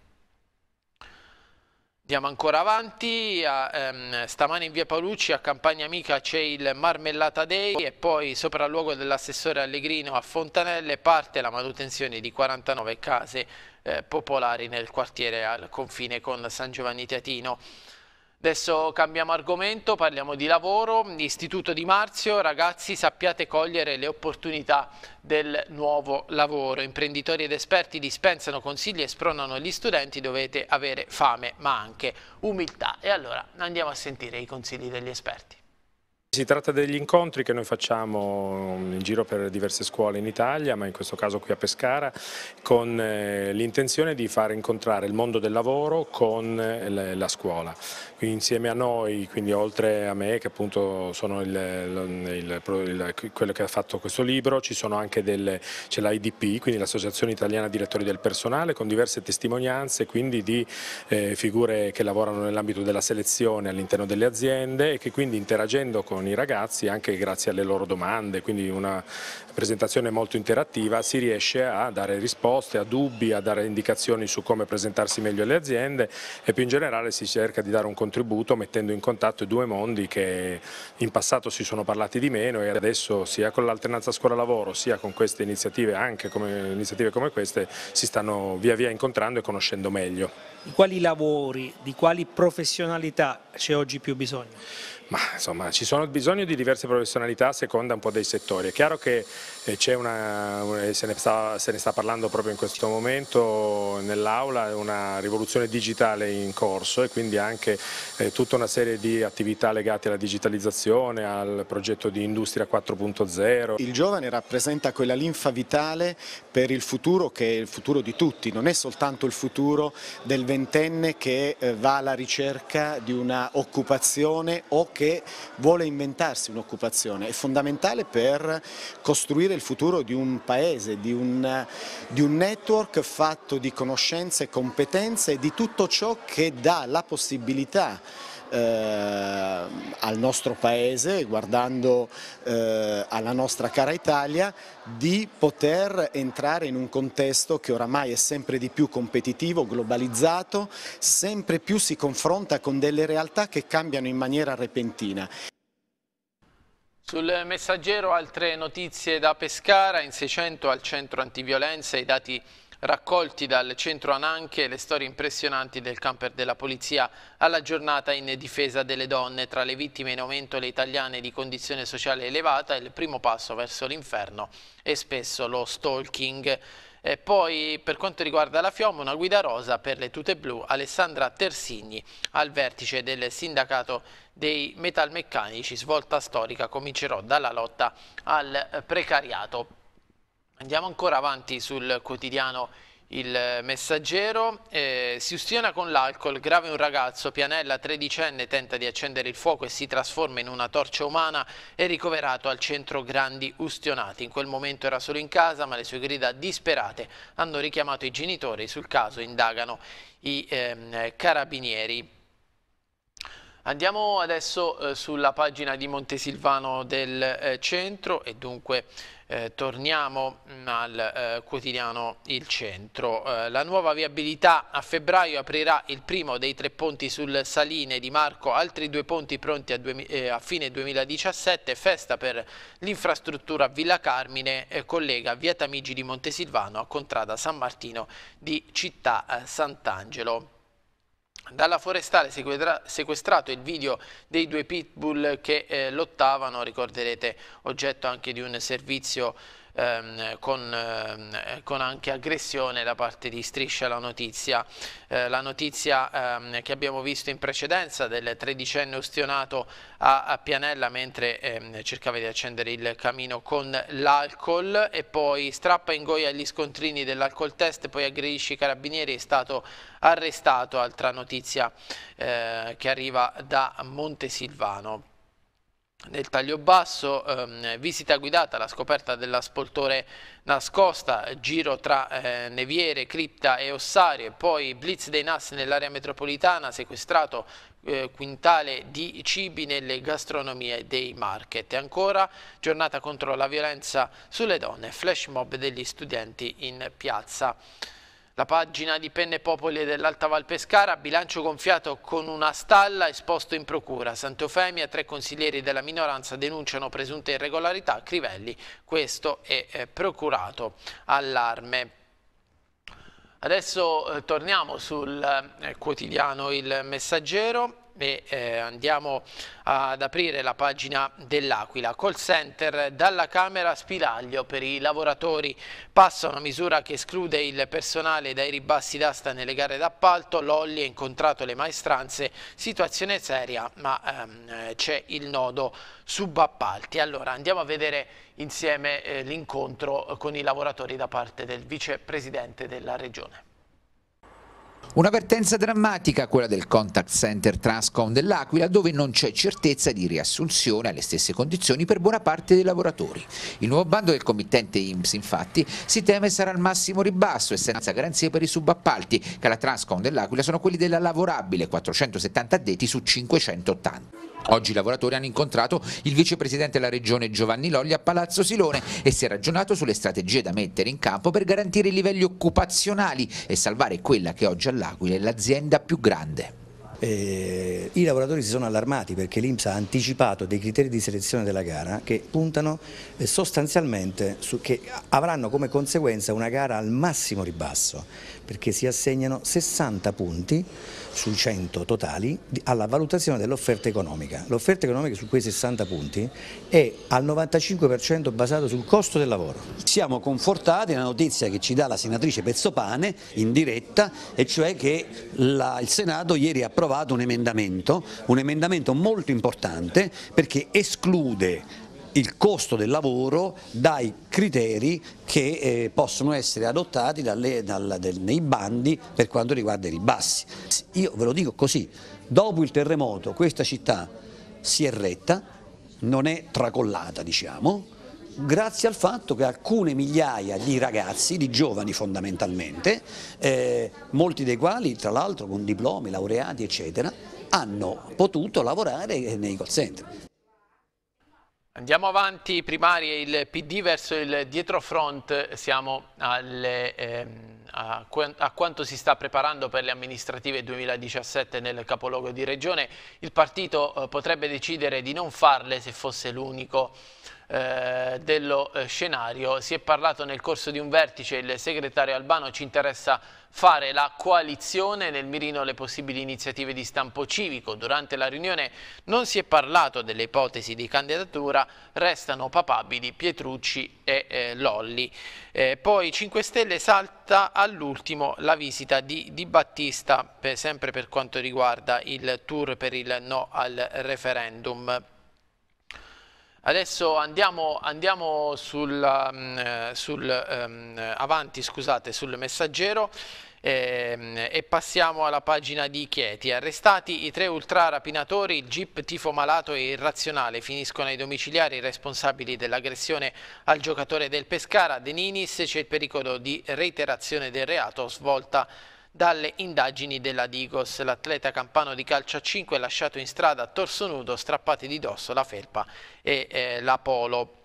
Andiamo ancora avanti, a, ehm, stamane in via Paolucci a Campagna Amica c'è il Marmellata Day e poi sopra luogo dell'assessore Allegrino a Fontanelle parte la manutenzione di 49 case eh, popolari nel quartiere al confine con San Giovanni Teatino. Adesso cambiamo argomento, parliamo di lavoro, Istituto di Marzio, ragazzi sappiate cogliere le opportunità del nuovo lavoro, imprenditori ed esperti dispensano consigli e spronano gli studenti, dovete avere fame ma anche umiltà. E allora andiamo a sentire i consigli degli esperti. Si tratta degli incontri che noi facciamo mm, in giro per diverse scuole in Italia, ma in questo caso qui a Pescara, con eh, l'intenzione di far incontrare il mondo del lavoro con eh, la scuola. Quindi insieme a noi, quindi oltre a me che appunto sono il, il, il, quello che ha fatto questo libro, c'è l'IDP, quindi l'Associazione Italiana Direttori del Personale, con diverse testimonianze quindi di eh, figure che lavorano nell'ambito della selezione all'interno delle aziende e che quindi interagendo con con i ragazzi, anche grazie alle loro domande, quindi una presentazione molto interattiva, si riesce a dare risposte, a dubbi, a dare indicazioni su come presentarsi meglio alle aziende e più in generale si cerca di dare un contributo mettendo in contatto i due mondi che in passato si sono parlati di meno e adesso sia con l'alternanza scuola-lavoro sia con queste iniziative, anche come, iniziative come queste, si stanno via via incontrando e conoscendo meglio. Di quali lavori, di quali professionalità c'è oggi più bisogno? Ma insomma ci sono bisogno di diverse professionalità a seconda un po' dei settori. È chiaro che c'è una, se, ne sta, se, ne sta, parlando proprio in questo momento nell'aula, una rivoluzione digitale in corso e quindi anche eh, tutta una serie di attività legate alla digitalizzazione, al progetto di Industria 4.0. Il giovane rappresenta quella linfa vitale per il futuro che è il futuro di tutti, non è soltanto il futuro del ventenne che eh, va alla ricerca di una occupazione o che vuole inventarsi un'occupazione, è fondamentale per costruire costruire il futuro di un paese, di un, di un network fatto di conoscenze, competenze e di tutto ciò che dà la possibilità eh, al nostro paese, guardando eh, alla nostra cara Italia, di poter entrare in un contesto che oramai è sempre di più competitivo, globalizzato, sempre più si confronta con delle realtà che cambiano in maniera repentina. Sul messaggero altre notizie da Pescara, in 600 al centro antiviolenza, i dati raccolti dal centro Ananche le storie impressionanti del camper della polizia alla giornata in difesa delle donne. Tra le vittime in aumento le italiane di condizione sociale elevata, il primo passo verso l'inferno e spesso lo stalking. E poi per quanto riguarda la FIOM, una guida rosa per le tute blu, Alessandra Tersigni al vertice del sindacato dei metalmeccanici, svolta storica, comincerò dalla lotta al precariato. Andiamo ancora avanti sul quotidiano il messaggero eh, si ustiona con l'alcol, grave un ragazzo, Pianella tredicenne tenta di accendere il fuoco e si trasforma in una torcia umana e ricoverato al centro Grandi Ustionati. In quel momento era solo in casa ma le sue grida disperate hanno richiamato i genitori, sul caso indagano i ehm, carabinieri. Andiamo adesso eh, sulla pagina di Montesilvano del eh, Centro e dunque eh, torniamo mh, mm, al eh, quotidiano Il Centro. Eh, la nuova viabilità a febbraio aprirà il primo dei tre ponti sul Saline di Marco, altri due ponti pronti a, due, eh, a fine 2017, festa per l'infrastruttura Villa Carmine, collega Via Tamigi di Montesilvano a Contrada San Martino di Città Sant'Angelo. Dalla forestale sequestrato il video dei due pitbull che eh, lottavano, ricorderete, oggetto anche di un servizio ehm, con, ehm, eh, con, anche aggressione da parte di Striscia la notizia. Eh, la notizia ehm, che abbiamo visto in precedenza del tredicenne ustionato a, a Pianella mentre ehm, cercava di accendere il camino con l'alcol e poi strappa in goia gli scontrini dell'alcol test, poi aggredisce i carabinieri, è stato arrestato. Altra notizia eh, che arriva da Montesilvano nel taglio basso, ehm, visita guidata la scoperta della spoltore nascosta, giro tra eh, Neviere, Cripta e Ossarie, poi blitz dei NAS nell'area metropolitana, sequestrato eh, quintale di cibi nelle gastronomie dei market. E ancora giornata contro la violenza sulle donne, flash mob degli studenti in piazza. La pagina di Penne Popoli dell'Alta Val Pescara, bilancio gonfiato con una stalla esposto in procura. Sant'Eufemia, tre consiglieri della minoranza denunciano presunte irregolarità. Crivelli, questo è eh, procurato allarme. Adesso eh, torniamo sul eh, quotidiano Il Messaggero e eh, andiamo ad aprire la pagina dell'Aquila. Call center dalla Camera Spiraglio per i lavoratori passa una misura che esclude il personale dai ribassi d'asta nelle gare d'appalto. Lolli ha incontrato le maestranze, situazione seria ma ehm, eh, c'è il nodo subappalti. Allora andiamo a vedere insieme eh, l'incontro con i lavoratori da parte del vicepresidente della regione. Un'avvertenza drammatica quella del contact center Transcom dell'Aquila dove non c'è certezza di riassunzione alle stesse condizioni per buona parte dei lavoratori. Il nuovo bando del committente IMSS infatti si teme sarà al massimo ribasso e senza garanzie per i subappalti che alla Transcom dell'Aquila sono quelli della lavorabile 470 addetti su 580. Oggi i lavoratori hanno incontrato il vicepresidente della regione Giovanni Loglia a Palazzo Silone e si è ragionato sulle strategie da mettere in campo per garantire i livelli occupazionali e salvare quella che oggi all'Aquila è l'azienda più grande eh, i lavoratori si sono allarmati perché l'Inps ha anticipato dei criteri di selezione della gara che puntano eh, sostanzialmente su, che avranno come conseguenza una gara al massimo ribasso perché si assegnano 60 punti sui 100 totali alla valutazione dell'offerta economica. L'offerta economica su quei 60 punti è al 95% basata sul costo del lavoro. Siamo confortati nella notizia che ci dà la senatrice Pezzopane in diretta e cioè che la, il Senato ieri ha approvato approvato un emendamento, un emendamento molto importante perché esclude il costo del lavoro dai criteri che eh, possono essere adottati dalle, dal, del, nei bandi per quanto riguarda i ribassi. Io ve lo dico così, dopo il terremoto questa città si è retta, non è tracollata diciamo, grazie al fatto che alcune migliaia di ragazzi, di giovani fondamentalmente, eh, molti dei quali tra l'altro con diplomi, laureati eccetera, hanno potuto lavorare nei call center. Andiamo avanti, primarie, il PD verso il dietrofront, siamo alle, ehm, a, a, quanto si sta preparando per le amministrative 2017 nel capoluogo di regione. Il partito eh, potrebbe decidere di non farle se fosse l'unico eh, dello eh, scenario. Si è parlato nel corso di un vertice, il segretario Albano ci interessa fare la coalizione, nel mirino le possibili iniziative di stampo civico. Durante la riunione non si è parlato delle ipotesi di candidatura, restano papabili Pietrucci e eh, Lolli. Eh, poi 5 Stelle salta all'ultimo la visita di Di Battista, per, sempre per quanto riguarda il tour per il no al referendum. Adesso andiamo, andiamo sul, um, sul, um, avanti, scusate, sul messaggero ehm, e passiamo alla pagina di Chieti. Arrestati i tre ultra rapinatori, il jeep tifo malato e irrazionale. Finiscono ai domiciliari i responsabili dell'aggressione al giocatore del Pescara. De c'è il pericolo di reiterazione del reato svolta dalle indagini della Digos, l'atleta campano di calcio a 5 è lasciato in strada a torso nudo, strappati di dosso la felpa e eh, la polo.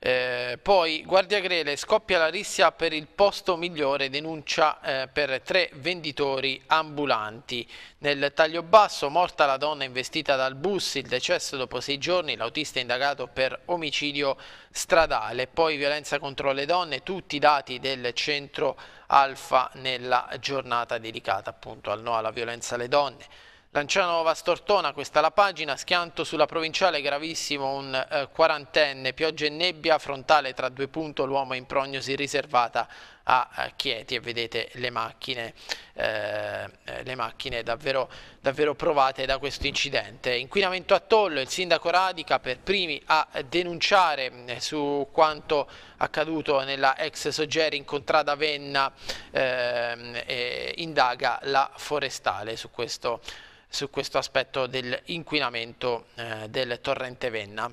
Eh, poi Guardia Grele scoppia la rissia per il posto migliore, denuncia eh, per tre venditori ambulanti. Nel taglio basso, morta la donna investita dal bus, il decesso dopo sei giorni, l'autista è indagato per omicidio stradale. Poi violenza contro le donne, tutti i dati del centro Alfa nella giornata dedicata appunto al no alla violenza alle donne. Lanciano Vastortona, questa è la pagina, schianto sulla provinciale gravissimo un eh, quarantenne, pioggia e nebbia, frontale tra due punti, l'uomo in prognosi riservata a eh, Chieti e vedete le macchine, eh, eh, le macchine davvero, davvero, provate da questo incidente. Inquinamento a Tollo, il sindaco Radica per primi a denunciare mm, su quanto accaduto nella ex Soggeri in contrada Venna eh, indaga la forestale su questo su questo aspetto dell'inquinamento eh, del torrente Venna.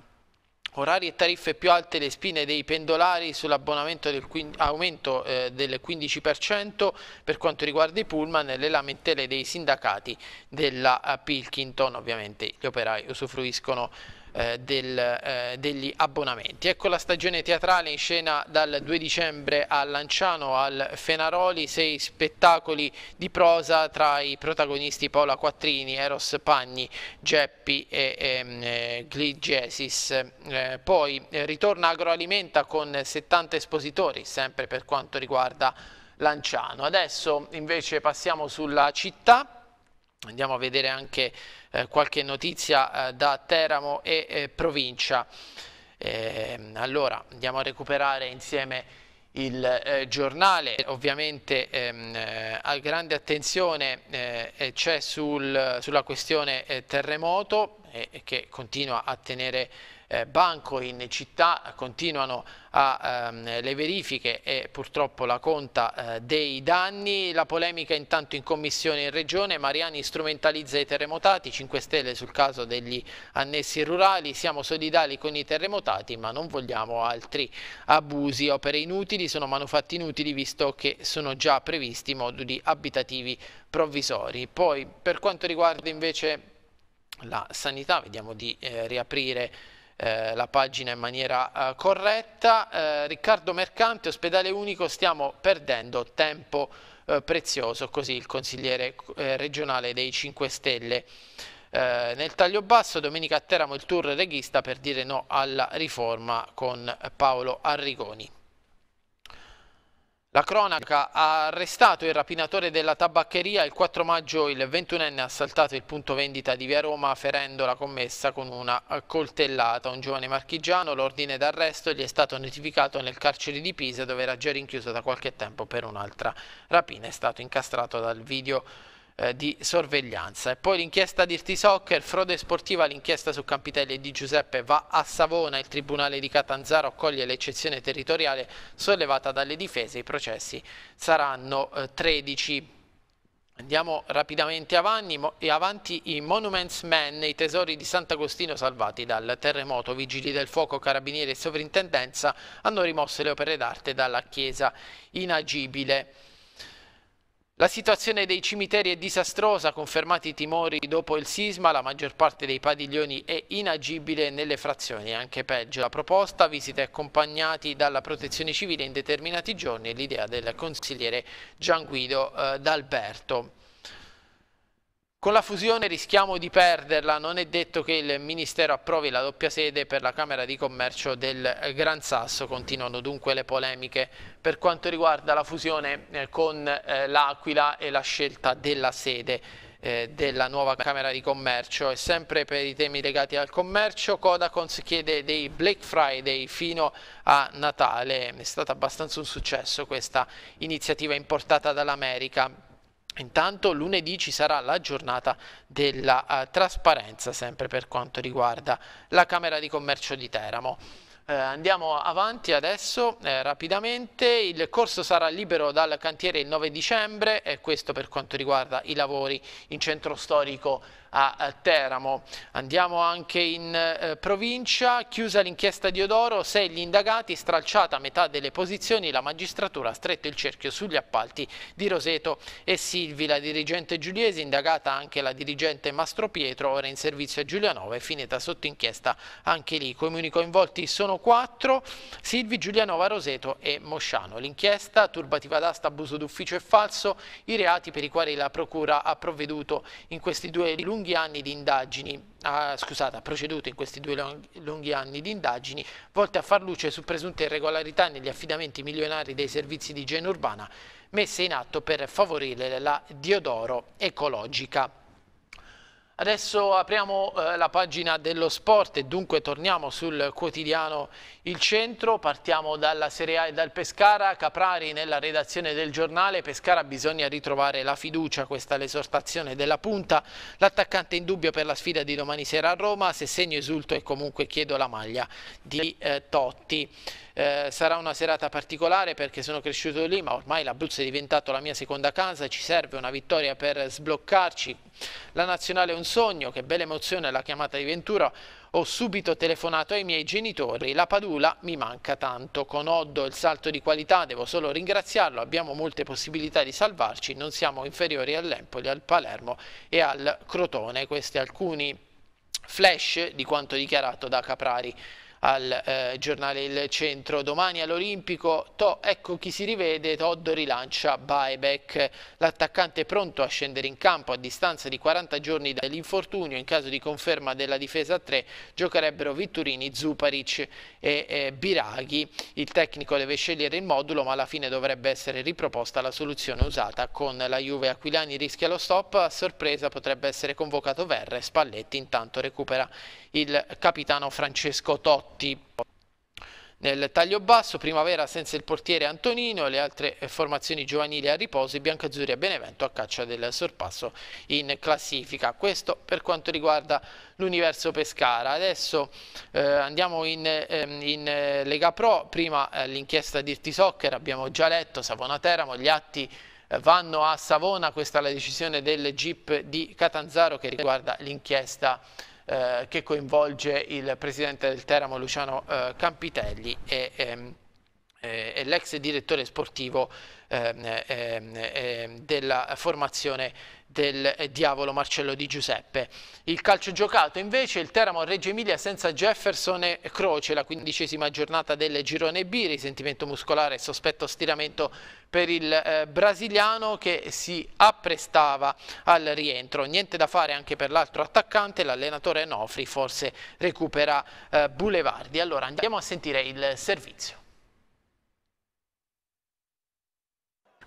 Orari e tariffe più alte le spine dei pendolari sull'abbonamento del aumento eh, del 15% per quanto riguarda i pullman e le lamentele dei sindacati della eh, Pilkington. Ovviamente gli operai usufruiscono eh, del, eh, degli abbonamenti. Ecco la stagione teatrale in scena dal 2 dicembre a Lanciano al Fenaroli, sei spettacoli di prosa tra i protagonisti Paola Quattrini, Eros Pagni, Geppi e, e ehm, eh, Gligesis. Eh, poi eh, ritorna Agroalimenta con 70 espositori, sempre per quanto riguarda Lanciano. Adesso invece passiamo sulla città Andiamo a vedere anche eh, qualche notizia eh, da Teramo e eh, provincia. Ehm, allora andiamo a recuperare insieme il eh, giornale. Ovviamente ehm, eh, grande attenzione eh, c'è sul, sulla questione terremoto che continua a tenere eh, banco in città, continuano a, ehm, le verifiche e purtroppo la conta eh, dei danni. La polemica intanto in commissione in regione, Mariani strumentalizza i terremotati, 5 Stelle sul caso degli annessi rurali, siamo solidali con i terremotati ma non vogliamo altri abusi, opere inutili, sono manufatti inutili visto che sono già previsti moduli abitativi provvisori. Poi per quanto riguarda invece la sanità, vediamo di eh, riaprire eh, la pagina in maniera eh, corretta. Eh, Riccardo Mercante, ospedale unico, stiamo perdendo tempo eh, prezioso, così il consigliere eh, regionale dei 5 Stelle. Eh, nel taglio basso, domenica a Teramo il tour regista per dire no alla riforma con Paolo Arrigoni. La cronaca ha arrestato il rapinatore della tabaccheria il 4 maggio il 21enne ha assaltato il punto vendita di Via Roma ferendo la commessa con una coltellata. Un giovane marchigiano, l'ordine d'arresto gli è stato notificato nel carcere di Pisa dove era già rinchiuso da qualche tempo per un'altra rapina. È stato incastrato dal video eh, di sorveglianza. E poi l'inchiesta di Irti Soccer, frode sportiva, l'inchiesta su Campitelli di Giuseppe va a Savona, il Tribunale di Catanzaro accoglie l'eccezione territoriale sollevata dalle difese, i processi saranno eh, 13. Andiamo rapidamente avanti, avanti, i Monuments Men, i tesori di Sant'Agostino salvati dal terremoto, vigili del fuoco, carabinieri e sovrintendenza hanno rimosso le opere d'arte dalla chiesa inagibile. La situazione dei cimiteri è disastrosa, confermati i timori dopo il sisma, la maggior parte dei padiglioni è inagibile nelle frazioni, anche peggio. La proposta, visite accompagnati dalla protezione civile in determinati giorni, è l'idea del consigliere Gian Guido eh, D'Alberto. Con la fusione rischiamo di perderla, non è detto che il Ministero approvi la doppia sede per la Camera di Commercio del Gran Sasso, continuano dunque le polemiche per quanto riguarda la fusione eh, con eh, l'Aquila e la scelta della sede eh, della nuova Camera di Commercio e sempre per i temi legati al commercio Codacons chiede dei Black Friday fino a Natale è stata abbastanza un successo questa iniziativa importata dall'America Intanto lunedì ci sarà la giornata della uh, trasparenza sempre per quanto riguarda la Camera di Commercio di Teramo. Eh, andiamo avanti adesso eh, rapidamente, il corso sarà libero dal cantiere il 9 dicembre e questo per quanto riguarda i lavori in centro storico a Teramo. Andiamo anche in eh, provincia, chiusa l'inchiesta di Odoro, sei gli indagati, stralciata metà delle posizioni, la magistratura ha stretto il cerchio sugli appalti di Roseto e Silvi, la dirigente Giuliesi, indagata anche la dirigente Mastro Pietro, ora in servizio a Giulianova e finita sotto inchiesta anche lì. I comuni coinvolti sono quattro, Silvi, Giulianova, Roseto e Mosciano. L'inchiesta, turbativa d'asta, abuso d'ufficio e falso, i reati per i quali la procura ha provveduto in questi due lunghi lunghi anni di indagini ha, ah, scusate, ha proceduto in questi due lunghi anni di indagini volte a far luce su presunte irregolarità negli affidamenti milionari dei servizi di igiene urbana messe in atto per favorire la Diodoro ecologica. Adesso apriamo eh, la pagina dello sport e dunque torniamo sul quotidiano Il Centro, partiamo dalla Serie A e dal Pescara, Caprari nella redazione del giornale, Pescara bisogna ritrovare la fiducia, questa è l'esortazione della punta, l'attaccante in dubbio per la sfida di domani sera a Roma, se segno esulto e comunque chiedo la maglia di eh, Totti. Eh, sarà una serata particolare perché sono cresciuto lì, ma ormai l'Abruzzo è diventato la mia seconda casa, ci serve una vittoria per sbloccarci. La nazionale è un sogno, che bella emozione la chiamata di Ventura. Ho subito telefonato ai miei genitori, la Padula mi manca tanto, con Oddo il salto di qualità devo solo ringraziarlo, abbiamo molte possibilità di salvarci, non siamo inferiori all'Empoli, al Palermo e al Crotone, questi alcuni flash di quanto dichiarato da Caprari al eh, giornale Il Centro. Domani all'Olimpico, ecco chi si rivede, Todd rilancia Baebek. L'attaccante è pronto a scendere in campo a distanza di 40 giorni dall'infortunio. In caso di conferma della difesa a 3 giocherebbero Vitturini, Zuparic e eh, Biraghi. Il tecnico deve scegliere il modulo ma alla fine dovrebbe essere riproposta la soluzione usata con la Juve. Aquilani rischia lo stop, a sorpresa potrebbe essere convocato Verre, Spalletti intanto recupera il capitano Francesco Totti. Totti. Nel taglio basso, Primavera senza il portiere Antonino, le altre formazioni giovanili a riposo, i biancazzurri a Benevento a caccia del sorpasso in classifica. Questo per quanto riguarda l'universo Pescara. Adesso eh, andiamo in, ehm, in eh, Lega Pro, prima eh, l'inchiesta Dirti Soccer, abbiamo già letto, Savona Teramo, gli atti eh, vanno a Savona, questa è la decisione del GIP di Catanzaro che riguarda l'inchiesta Pescara eh, che coinvolge il presidente del Teramo Luciano eh, Campitelli e, ehm, eh, e l'ex direttore sportivo ehm, ehm, ehm della formazione del eh, diavolo Marcello Di Giuseppe. Il calcio giocato invece il Teramo Reggio Emilia senza Jefferson e Croce, la quindicesima giornata del girone B, risentimento muscolare e sospetto stiramento per il eh, brasiliano che si apprestava al rientro. Niente da fare anche per l'altro attaccante, l'allenatore Nofri forse recupera eh, Boulevardi. Allora andiamo a sentire il servizio.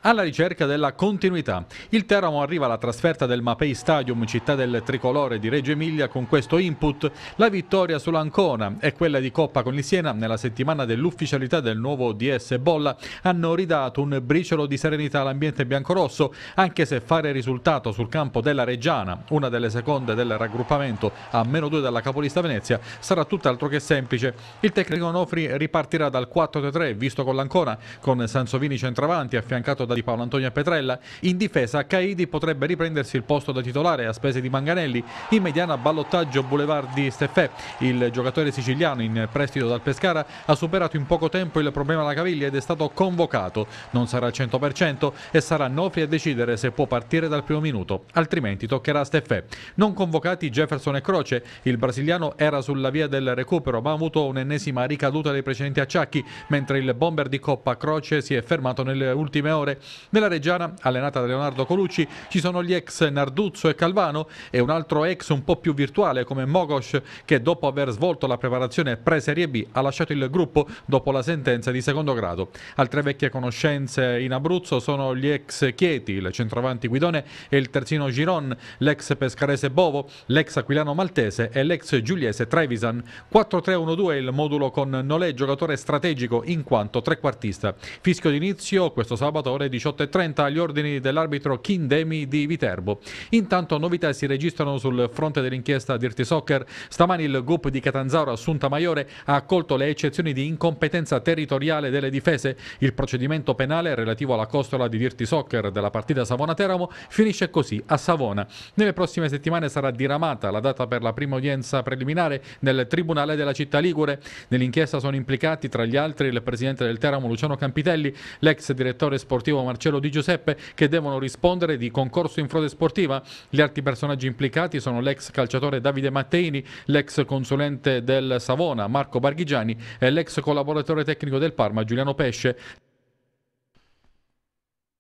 Alla ricerca della continuità, il Teramo arriva alla trasferta del Mapei Stadium, città del tricolore di Reggio Emilia, con questo input, la vittoria sull'Ancona e quella di Coppa con il Siena nella settimana dell'ufficialità del nuovo DS Bolla hanno ridato un briciolo di serenità all'ambiente biancorosso, anche se fare risultato sul campo della Reggiana, una delle seconde del raggruppamento a meno due dalla capolista Venezia, sarà tutt'altro che semplice. Il tecnico Nofri ripartirà dal 4-3, visto con l'Ancona, con Sansovini centravanti affiancato da di Paolo Antonio Petrella. In difesa Caidi potrebbe riprendersi il posto da titolare a spese di Manganelli, in mediana ballottaggio Boulevard di Steffè. Il giocatore siciliano in prestito dal Pescara ha superato in poco tempo il problema alla caviglia ed è stato convocato. Non sarà al 100% e sarà Nofri a decidere se può partire dal primo minuto, altrimenti toccherà a Steffè. Non convocati Jefferson e Croce, il brasiliano era sulla via del recupero ma ha avuto un'ennesima ricaduta dei precedenti acciacchi, mentre il bomber di Coppa Croce si è fermato nelle ultime ore nella Reggiana, allenata da Leonardo Colucci, ci sono gli ex Narduzzo e Calvano e un altro ex un po' più virtuale come Mogos che dopo aver svolto la preparazione pre-Serie B ha lasciato il gruppo dopo la sentenza di secondo grado. Altre vecchie conoscenze in Abruzzo sono gli ex Chieti, il centravanti Guidone e il terzino Giron, l'ex pescarese Bovo, l'ex aquilano Maltese e l'ex giuliese Trevisan. 4-3-1-2 è il modulo con Nolè, giocatore strategico in quanto trequartista. Fischio d'inizio questo sabato ore alle 18.30 agli ordini dell'arbitro Kindemi di Viterbo. Intanto novità si registrano sul fronte dell'inchiesta Dirty Soccer. Stamani il GUP di Catanzaro Assunta Maiore ha accolto le eccezioni di incompetenza territoriale delle difese. Il procedimento penale relativo alla costola di Dirty Soccer della partita Savona-Teramo finisce così a Savona. Nelle prossime settimane sarà diramata la data per la prima udienza preliminare nel Tribunale della città Ligure. Nell'inchiesta sono implicati tra gli altri il presidente del Teramo Luciano Campitelli, l'ex direttore sportivo sportivo Marcello Di Giuseppe che devono rispondere di concorso in frode sportiva. Gli altri personaggi implicati sono l'ex calciatore Davide Matteini, l'ex consulente del Savona Marco Barghigiani e l'ex collaboratore tecnico del Parma Giuliano Pesce.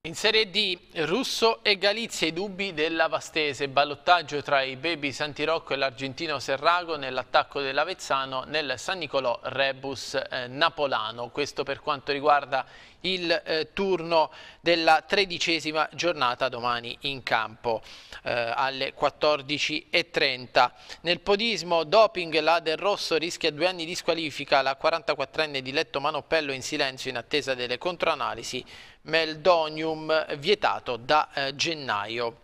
In Serie D, Russo e Galizia i dubbi della Vastese, ballottaggio tra i baby Santirocco e l'argentino Serrago nell'attacco dell'Avezzano nel San Nicolò Rebus eh, Napolano. Questo per quanto riguarda il eh, turno della tredicesima giornata domani in campo eh, alle 14.30. Nel podismo doping la Del Rosso rischia due anni di squalifica, la 44enne di Letto Manopello in silenzio in attesa delle controanalisi Meldonium vietato da eh, gennaio.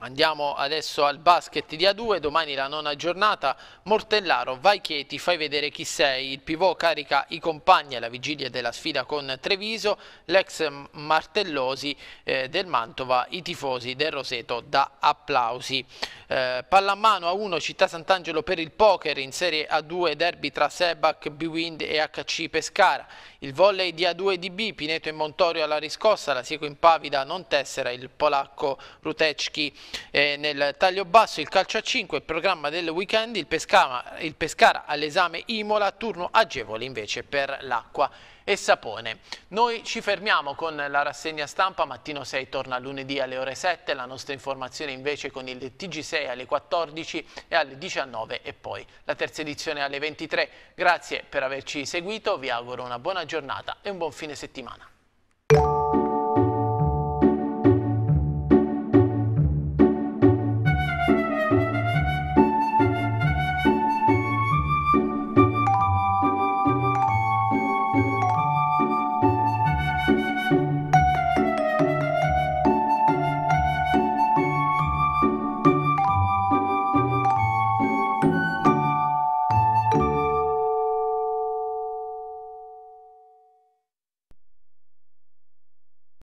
Andiamo adesso al basket di A2, domani la nona giornata, Mortellaro, vai Chieti, fai vedere chi sei, il pivot carica i compagni alla vigilia della sfida con Treviso, l'ex Martellosi eh, del Mantova, i tifosi del Roseto da applausi. Eh, pallamano A1, Città Sant'Angelo per il poker, in Serie A2 derby tra Sebac, Biwind e HC Pescara, il volley di A2 di B, Pineto e Montorio alla riscossa, la Sieco in Pavida non tessera, il polacco Rutecki eh, nel taglio basso, il calcio a 5, il programma del weekend, il, Pescama, il Pescara all'esame Imola, turno agevole invece per l'acqua e sapone. Noi ci fermiamo con la rassegna stampa, mattino 6 torna lunedì alle ore 7, la nostra informazione invece con il TG6 alle 14 e alle 19 e poi la terza edizione alle 23. Grazie per averci seguito, vi auguro una buona giornata e un buon fine settimana.